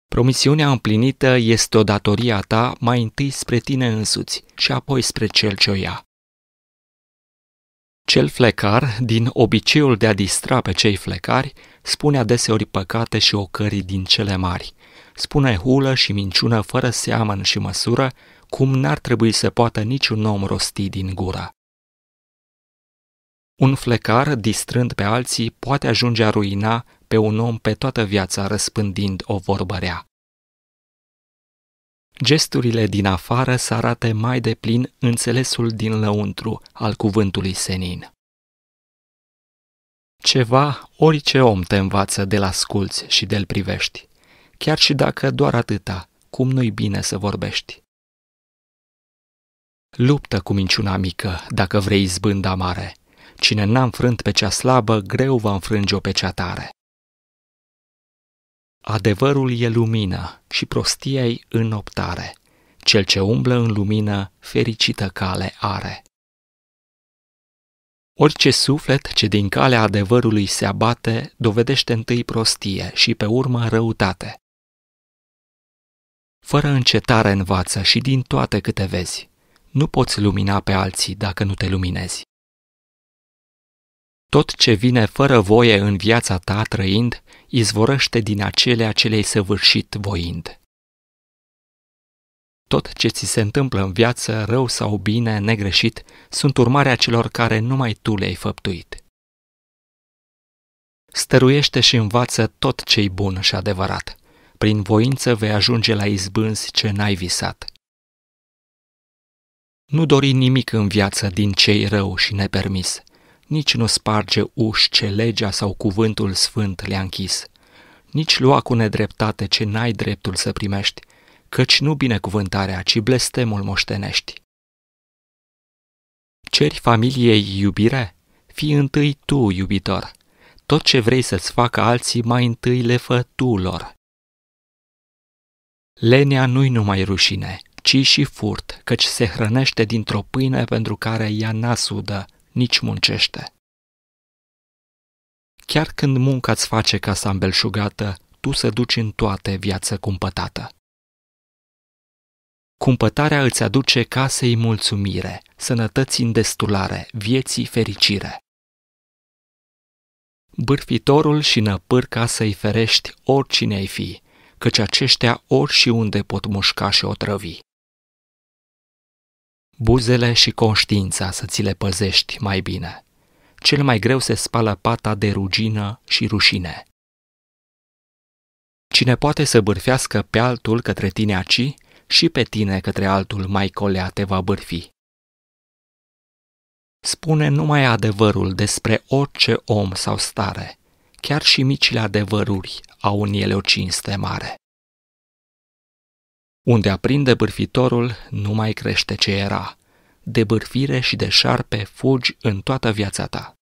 Promisiunea împlinită este o datorie a ta mai întâi spre tine însuți și apoi spre cel ce o ia. Cel flecar, din obiceiul de a distra pe cei flecari, spune adeseori păcate și ocării din cele mari. Spune hulă și minciună fără seamăn și măsură, cum n-ar trebui să poată niciun om rosti din gura. Un flecar, distrând pe alții, poate ajunge a ruina pe un om pe toată viața răspândind o vorbărea. Gesturile din afară să arate mai deplin înțelesul din lăuntru al cuvântului senin. Ceva orice om te învață de la sculți și de-l privești, chiar și dacă doar atâta, cum nu-i bine să vorbești. Luptă cu minciuna mică, dacă vrei zbânda mare. Cine n-a înfrânt pe cea slabă, greu va înfrânge-o pe cea tare. Adevărul e lumină și prostia în înoptare. Cel ce umblă în lumină, fericită cale are. Orice suflet ce din calea adevărului se abate, dovedește întâi prostie și pe urmă răutate. Fără încetare învață și din toate câte vezi. Nu poți lumina pe alții dacă nu te luminezi. Tot ce vine fără voie în viața ta trăind, izvorăște din acelea ce le-ai săvârșit voind. Tot ce ți se întâmplă în viață, rău sau bine, negreșit, sunt urmarea celor care numai tu le-ai făptuit. Stăruiește și învață tot ce-i bun și adevărat. Prin voință vei ajunge la izbânzi ce n-ai visat. Nu dori nimic în viață din cei rău și nepermis – nici nu sparge uși ce legea sau cuvântul sfânt le-a închis, nici lua cu nedreptate ce n-ai dreptul să primești, căci nu binecuvântarea, ci blestemul moștenești. Ceri familiei iubire? Fii întâi tu, iubitor. Tot ce vrei să-ți facă alții, mai întâi le fă tu lor. Lenea nu-i numai rușine, ci și furt, căci se hrănește dintr-o pâine pentru care ea nasudă, nici muncește. Chiar când munca îți face casa îmbelșugată, tu să duci în toate viață cumpătată. Cumpătarea îți aduce casei mulțumire, sănătății destulare, vieții fericire. Bârfitorul și năpârca să-i ferești oricine ai fi, căci aceștia ori și unde pot mușca și otrăvi. Buzele și conștiința să ți le păzești mai bine. Cel mai greu se spală pata de rugină și rușine. Cine poate să bârfească pe altul către tine aci, și pe tine către altul mai colea te va bârfi. Spune numai adevărul despre orice om sau stare, chiar și micile adevăruri au în ele o cinste mare. Unde aprinde bârfitorul, nu mai crește ce era. De bârfire și de șarpe fugi în toată viața ta.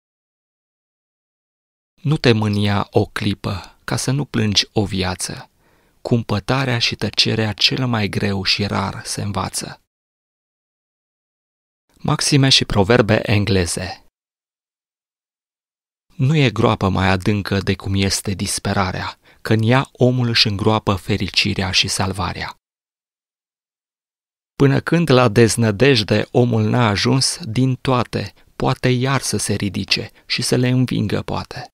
Nu te mânia o clipă ca să nu plângi o viață. Cumpătarea și tăcerea cel mai greu și rar se învață. Maxime și proverbe engleze Nu e groapă mai adâncă de cum este disperarea, că în ea omul își îngroapă fericirea și salvarea până când la deznădejde omul n-a ajuns din toate, poate iar să se ridice și să le învingă poate.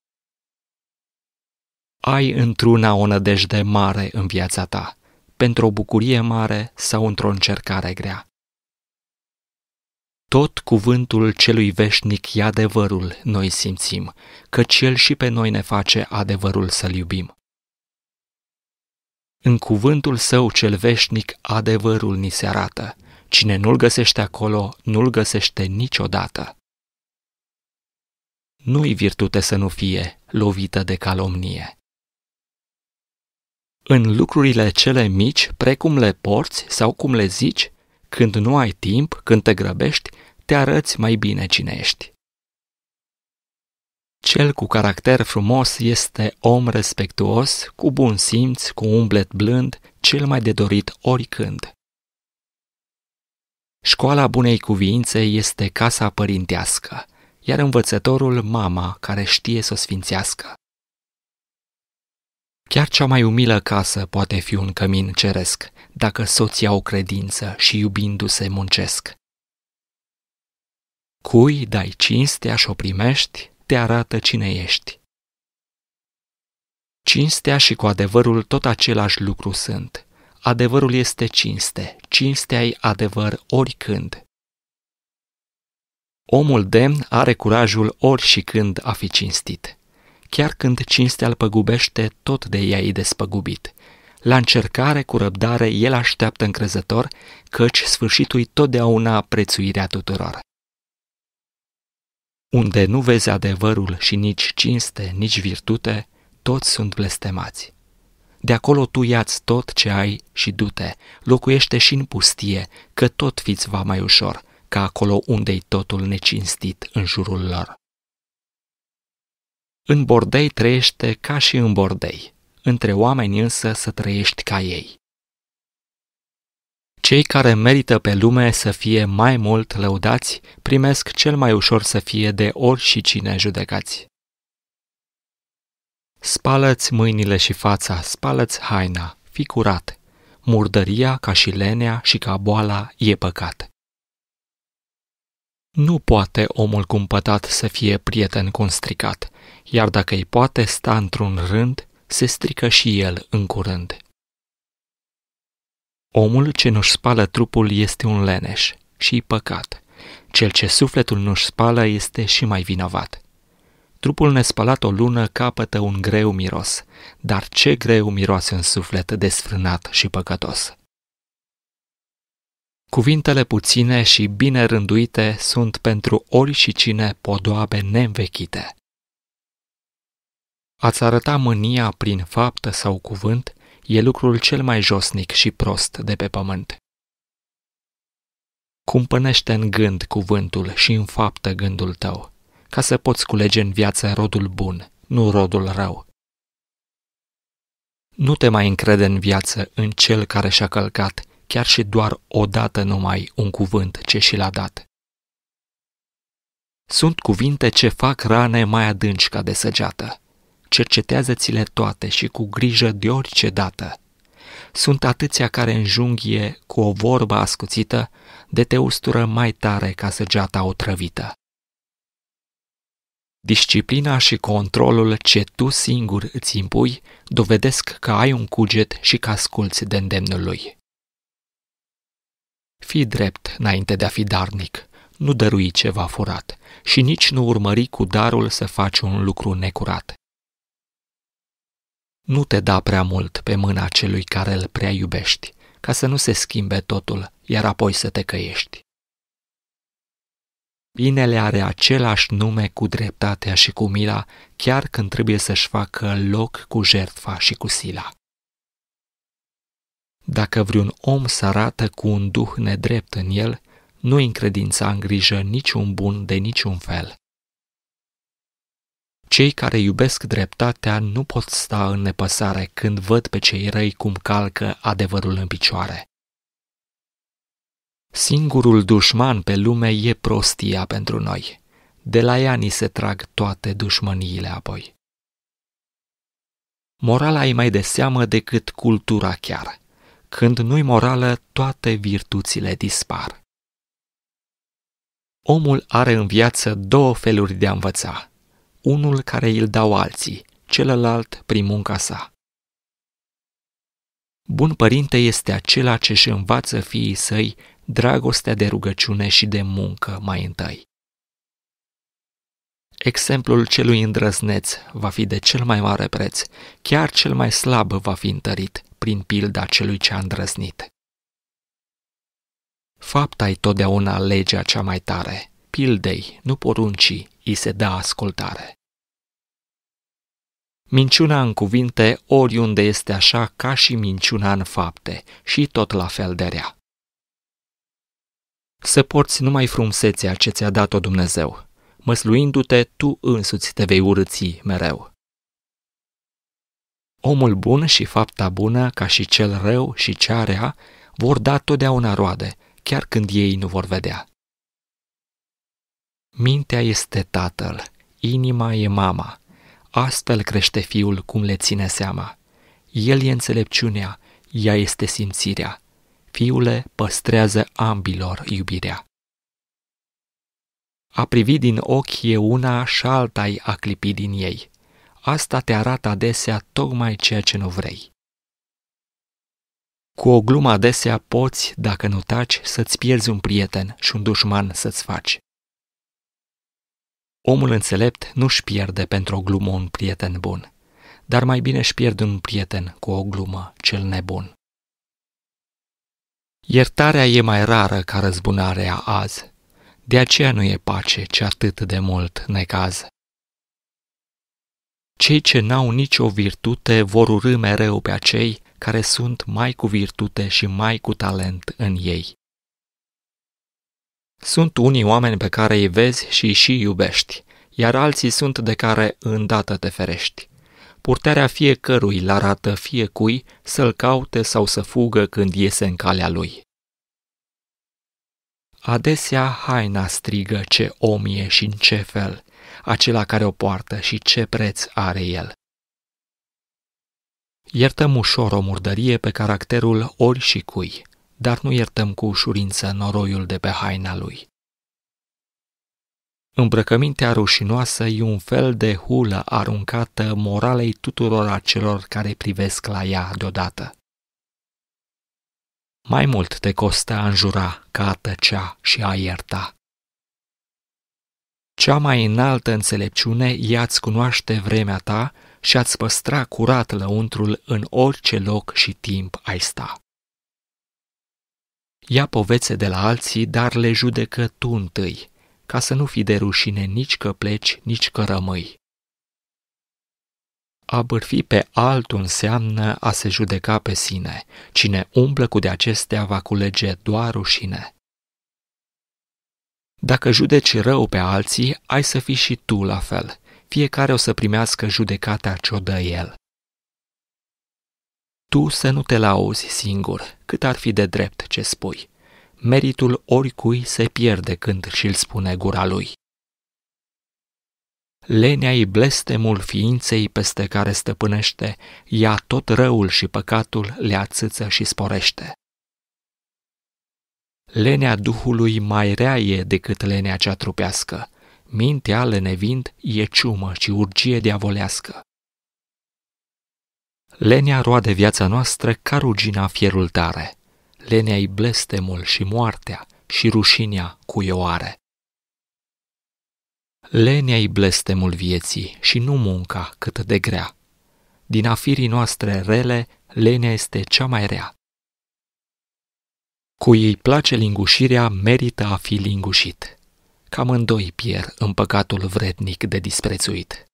Ai într-una o nădejde mare în viața ta, pentru o bucurie mare sau într-o încercare grea. Tot cuvântul celui veșnic e adevărul, noi simțim, că el și pe noi ne face adevărul să-l iubim. În cuvântul său cel veșnic adevărul ni se arată. Cine nu-l găsește acolo, nu-l găsește niciodată. Nu-i virtute să nu fie lovită de calomnie. În lucrurile cele mici, precum le porți sau cum le zici, când nu ai timp, când te grăbești, te arăți mai bine cine ești. Cel cu caracter frumos este om respectuos, cu bun simț, cu umblet blând, cel mai de dorit oricând. Școala bunei cuvințe este casa părintească, iar învățătorul mama care știe să sfințească. Chiar cea mai umilă casă poate fi un cămin ceresc, dacă soții au credință și iubindu-se muncesc. Cui dai cinstea și o primești, te arată cine ești. Cinstea și cu adevărul tot același lucru sunt. Adevărul este cinste, cinstea e adevăr oricând. Omul demn are curajul ori și când a fi cinstit. Chiar când cinstea îl păgubește, tot de ea e despăgubit. La încercare, cu răbdare, el așteaptă încrezător, căci sfârșitul totdeauna prețuirea tuturor. Unde nu vezi adevărul și nici cinste, nici virtute, toți sunt blestemați. De acolo tu iați tot ce ai și du-te, locuiește și în pustie, că tot fiți va mai ușor, ca acolo unde-i totul necinstit în jurul lor. În bordei trăiește ca și în bordei, între oameni însă să trăiești ca ei. Cei care merită pe lume să fie mai mult lăudați primesc cel mai ușor să fie de ori și cine judecați. Spală-ți mâinile și fața, spală-ți haina, fi curat. Murdăria, ca și lenea și ca boala, e păcat. Nu poate omul cumpătat să fie prieten constricat, iar dacă îi poate sta într-un rând, se strică și el în curând. Omul ce nu-și spală trupul este un leneș și păcat. Cel ce sufletul nu-și spală este și mai vinovat. Trupul nespălat o lună capătă un greu miros, dar ce greu miroase în suflet desfrânat și păcătos. Cuvintele puține și bine rânduite sunt pentru ori și cine podoabe neînvechite. Ați arăta mânia prin faptă sau cuvânt e lucrul cel mai josnic și prost de pe pământ. Cumpănește în gând cuvântul și în faptă gândul tău, ca să poți culege în viață rodul bun, nu rodul rău. Nu te mai încrede în viață în cel care și-a călcat, chiar și doar odată numai un cuvânt ce și l-a dat. Sunt cuvinte ce fac rane mai adânci ca de săgeată, cercetează-ți-le toate și cu grijă de orice dată. Sunt atâția care înjunghie cu o vorbă ascuțită de te ustură mai tare ca săgeata otrăvită. Disciplina și controlul ce tu singur îți impui dovedesc că ai un cuget și că asculți de îndemnul lui. Fii drept înainte de a fi darnic, nu dărui ceva furat și nici nu urmări cu darul să faci un lucru necurat. Nu te da prea mult pe mâna celui care îl prea iubești, ca să nu se schimbe totul, iar apoi să te căiești. Binele are același nume cu dreptatea și cu mila, chiar când trebuie să-și facă loc cu jertfa și cu sila. Dacă vreun om se arată cu un duh nedrept în el, nu încredința în grijă niciun bun de niciun fel, cei care iubesc dreptatea nu pot sta în nepăsare când văd pe cei răi cum calcă adevărul în picioare. Singurul dușman pe lume e prostia pentru noi. De la ea ni se trag toate dușmăniile apoi. Morala e mai de seamă decât cultura chiar. Când nu-i morală, toate virtuțile dispar. Omul are în viață două feluri de a învăța, unul care îl dau alții, celălalt prin munca sa. Bun părinte este acela ce își învață fiii săi dragostea de rugăciune și de muncă mai întâi. Exemplul celui îndrăzneț va fi de cel mai mare preț, chiar cel mai slab va fi întărit prin pilda celui ce a îndrăznit. Fapta-i totdeauna legea cea mai tare, pildei, nu poruncii, îi se dă ascultare. Minciuna în cuvinte oriunde este așa ca și minciuna în fapte și tot la fel de rea. Să porți numai frumsețea ce ți-a dat-o Dumnezeu. Măsluindu-te, tu însuți te vei urâți mereu. Omul bun și fapta bună, ca și cel rău și cea rea, vor da totdeauna roade, chiar când ei nu vor vedea. Mintea este tatăl, inima e mama, Astfel crește fiul cum le ține seama. El e înțelepciunea, ea este simțirea. Fiule păstrează ambilor iubirea. A privi din ochi e una și alta a clipi din ei. Asta te arată adesea tocmai ceea ce nu vrei. Cu o glumă adesea poți, dacă nu taci, să-ți pierzi un prieten și un dușman să-ți faci. Omul înțelept nu-și pierde pentru o glumă un prieten bun, dar mai bine își pierde un prieten cu o glumă cel nebun. Iertarea e mai rară ca răzbunarea azi, de aceea nu e pace ce atât de mult necaz. Cei ce n-au nicio virtute vor urâ mereu pe acei care sunt mai cu virtute și mai cu talent în ei. Sunt unii oameni pe care îi vezi și și iubești, iar alții sunt de care îndată te ferești. Purtarea fiecărui la rată fiecui să-l caute sau să fugă când iese în calea lui. Adesea haina strigă ce om e și în ce fel, acela care o poartă și ce preț are el. Iertăm ușor o murdărie pe caracterul ori și cui – dar nu iertăm cu ușurință noroiul de pe haina lui. Îmbrăcămintea rușinoasă e un fel de hulă aruncată moralei tuturor acelor care privesc la ea deodată. Mai mult te costă a înjura ca a tăcea și a ierta. Cea mai înaltă înțelepciune ea îți cunoaște vremea ta și ați păstra curat lăuntrul în orice loc și timp ai sta. Ia povețe de la alții, dar le judecă tu întâi, ca să nu fi de rușine nici că pleci, nici că rămâi. A bârfi pe altul înseamnă a se judeca pe sine. Cine umblă cu de acestea va culege doar rușine. Dacă judeci rău pe alții, ai să fii și tu la fel. Fiecare o să primească judecata ce o dă el. Tu să nu te lauzi singur, cât ar fi de drept ce spui. Meritul oricui se pierde când și-l spune gura lui. Lenea e blestemul ființei peste care stăpânește, ea tot răul și păcatul le ațâță și sporește. Lenea Duhului mai rea e decât lenea cea trupească. Mintea lenevind e ciumă și urgie diavolească. Lenea roade viața noastră ca rugina fierul tare. lenia i blestemul și moartea și rușinea cu ioare. lenia i blestemul vieții și nu munca cât de grea. Din afirii noastre rele, lenia este cea mai rea. Cui ei place lingușirea, merită a fi lingușit. Cam îndoi pier în păcatul vrednic de disprețuit.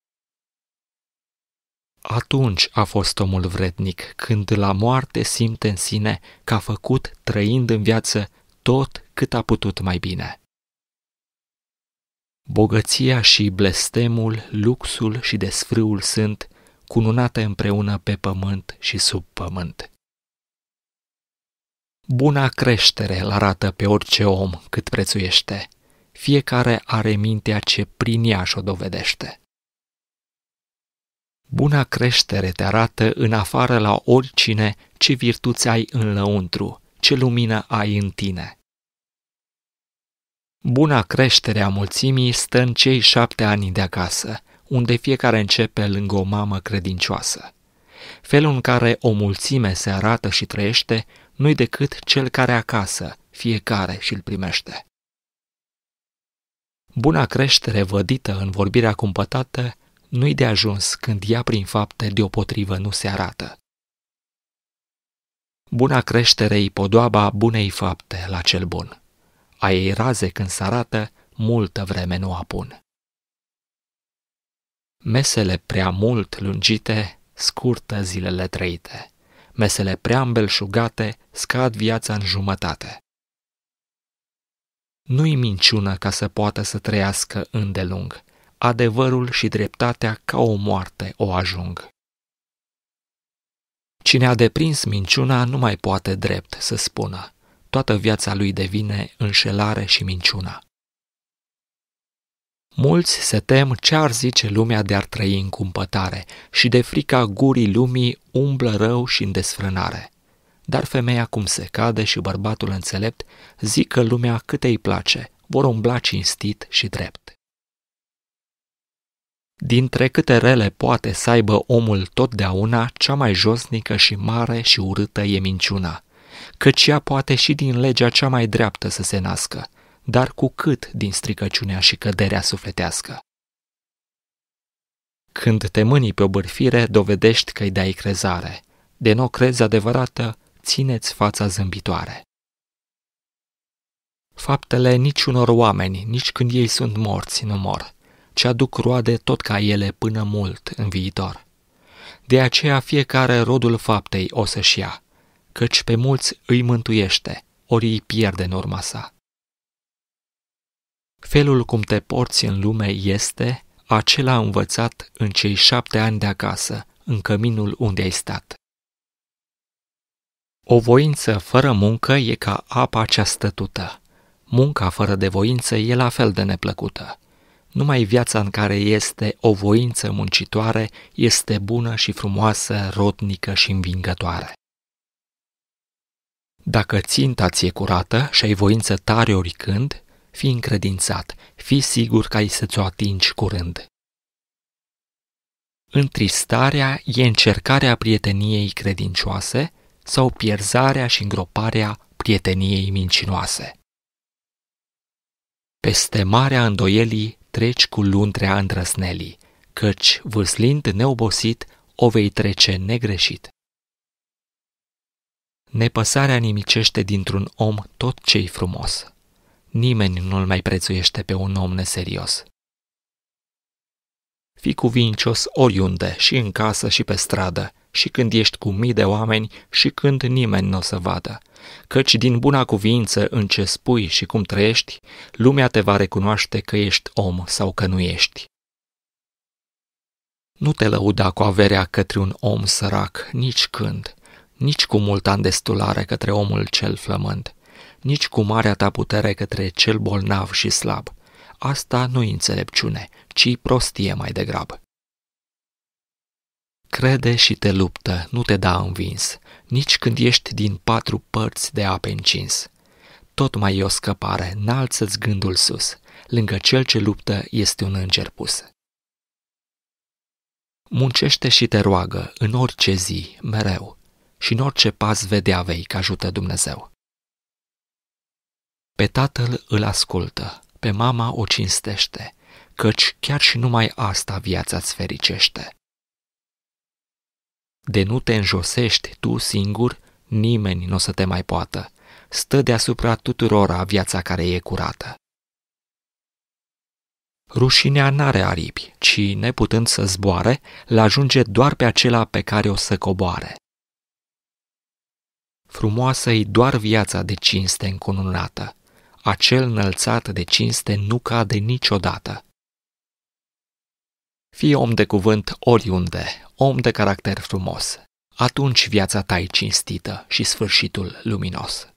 Atunci a fost omul vrednic, când la moarte simte în sine că a făcut, trăind în viață, tot cât a putut mai bine. Bogăția și blestemul, luxul și desfrâul sunt cununate împreună pe pământ și sub pământ. Buna creștere îl arată pe orice om cât prețuiește. Fiecare are mintea ce prin ea și-o dovedește. Buna creștere te arată în afară la oricine ce virtuți ai lăuntru, ce lumină ai în tine. Buna creștere a mulțimii stă în cei șapte ani de acasă, unde fiecare începe lângă o mamă credincioasă. Felul în care o mulțime se arată și trăiește nu-i decât cel care acasă, fiecare și-l primește. Buna creștere vădită în vorbirea cumpătată nu-i de ajuns când ea prin fapte deopotrivă nu se arată. Buna creșterei podoaba bunei fapte la cel bun. A ei raze când se arată, multă vreme nu apun. Mesele prea mult lungite, scurtă zilele trăite. Mesele prea îmbelșugate, scad viața în jumătate. Nu-i minciună ca să poată să trăiască îndelung, adevărul și dreptatea ca o moarte o ajung. Cine a deprins minciuna nu mai poate drept să spună. Toată viața lui devine înșelare și minciuna. Mulți se tem ce ar zice lumea de ar trăi în cumpătare și de frica gurii lumii umblă rău și în desfrânare. Dar femeia cum se cade și bărbatul înțelept zic că lumea câte îi place, vor umbla cinstit și drept. Dintre câte rele poate să aibă omul totdeauna, cea mai josnică și mare și urâtă e minciuna, căci ea poate și din legea cea mai dreaptă să se nască, dar cu cât din stricăciunea și căderea sufletească. Când te mânii pe o bârfire, dovedești că-i dai crezare. De nu crezi adevărată, țineți fața zâmbitoare. Faptele niciunor oameni, nici când ei sunt morți, nu mor, ce aduc roade tot ca ele până mult în viitor. De aceea fiecare rodul faptei o să-și ia, căci pe mulți îi mântuiește, ori îi pierde în urma sa. Felul cum te porți în lume este acela învățat în cei șapte ani de acasă, în căminul unde ai stat. O voință fără muncă e ca apa cea stătută. Munca fără de voință e la fel de neplăcută. Numai viața în care este o voință muncitoare este bună și frumoasă, rodnică și învingătoare. Dacă ținta ți-e curată și ai voință tare oricând, fii încredințat, fii sigur că ai să ți-o atingi curând. Întristarea e încercarea prieteniei credincioase sau pierzarea și îngroparea prieteniei mincinoase. Peste marea îndoielii treci cu luntrea îndrăsnelii, căci, vâslind neobosit, o vei trece negreșit. Nepăsarea nimicește dintr-un om tot ce-i frumos. Nimeni nu-l mai prețuiește pe un om neserios. Fii cuvincios oriunde, și în casă și pe stradă, și când ești cu mii de oameni, și când nimeni nu o să vadă – căci din buna cuvință în ce spui și cum trăiești, lumea te va recunoaște că ești om sau că nu ești. Nu te lăuda cu averea către un om sărac, nici când, nici cu multa destulare către omul cel flămând, nici cu marea ta putere către cel bolnav și slab. Asta nu-i înțelepciune, ci prostie mai degrabă. Crede și te luptă, nu te da învins, nici când ești din patru părți de ape încins. Tot mai e o scăpare, înalță-ți gândul sus. Lângă cel ce luptă este un înger pus. Muncește și te roagă, în orice zi, mereu, și în orice pas vedea vei că ajută Dumnezeu. Pe tatăl îl ascultă, pe mama o cinstește, căci chiar și numai asta viața ți fericește. De nu te înjosești tu singur, nimeni nu o să te mai poată. Stă deasupra tuturora viața care e curată. Rușinea n-are aripi, ci, neputând să zboare, le ajunge doar pe acela pe care o să coboare. Frumoasă-i doar viața de cinste încununată. Acel înălțat de cinste nu cade niciodată. Fii om de cuvânt oriunde, om de caracter frumos. Atunci viața ta e cinstită și sfârșitul luminos.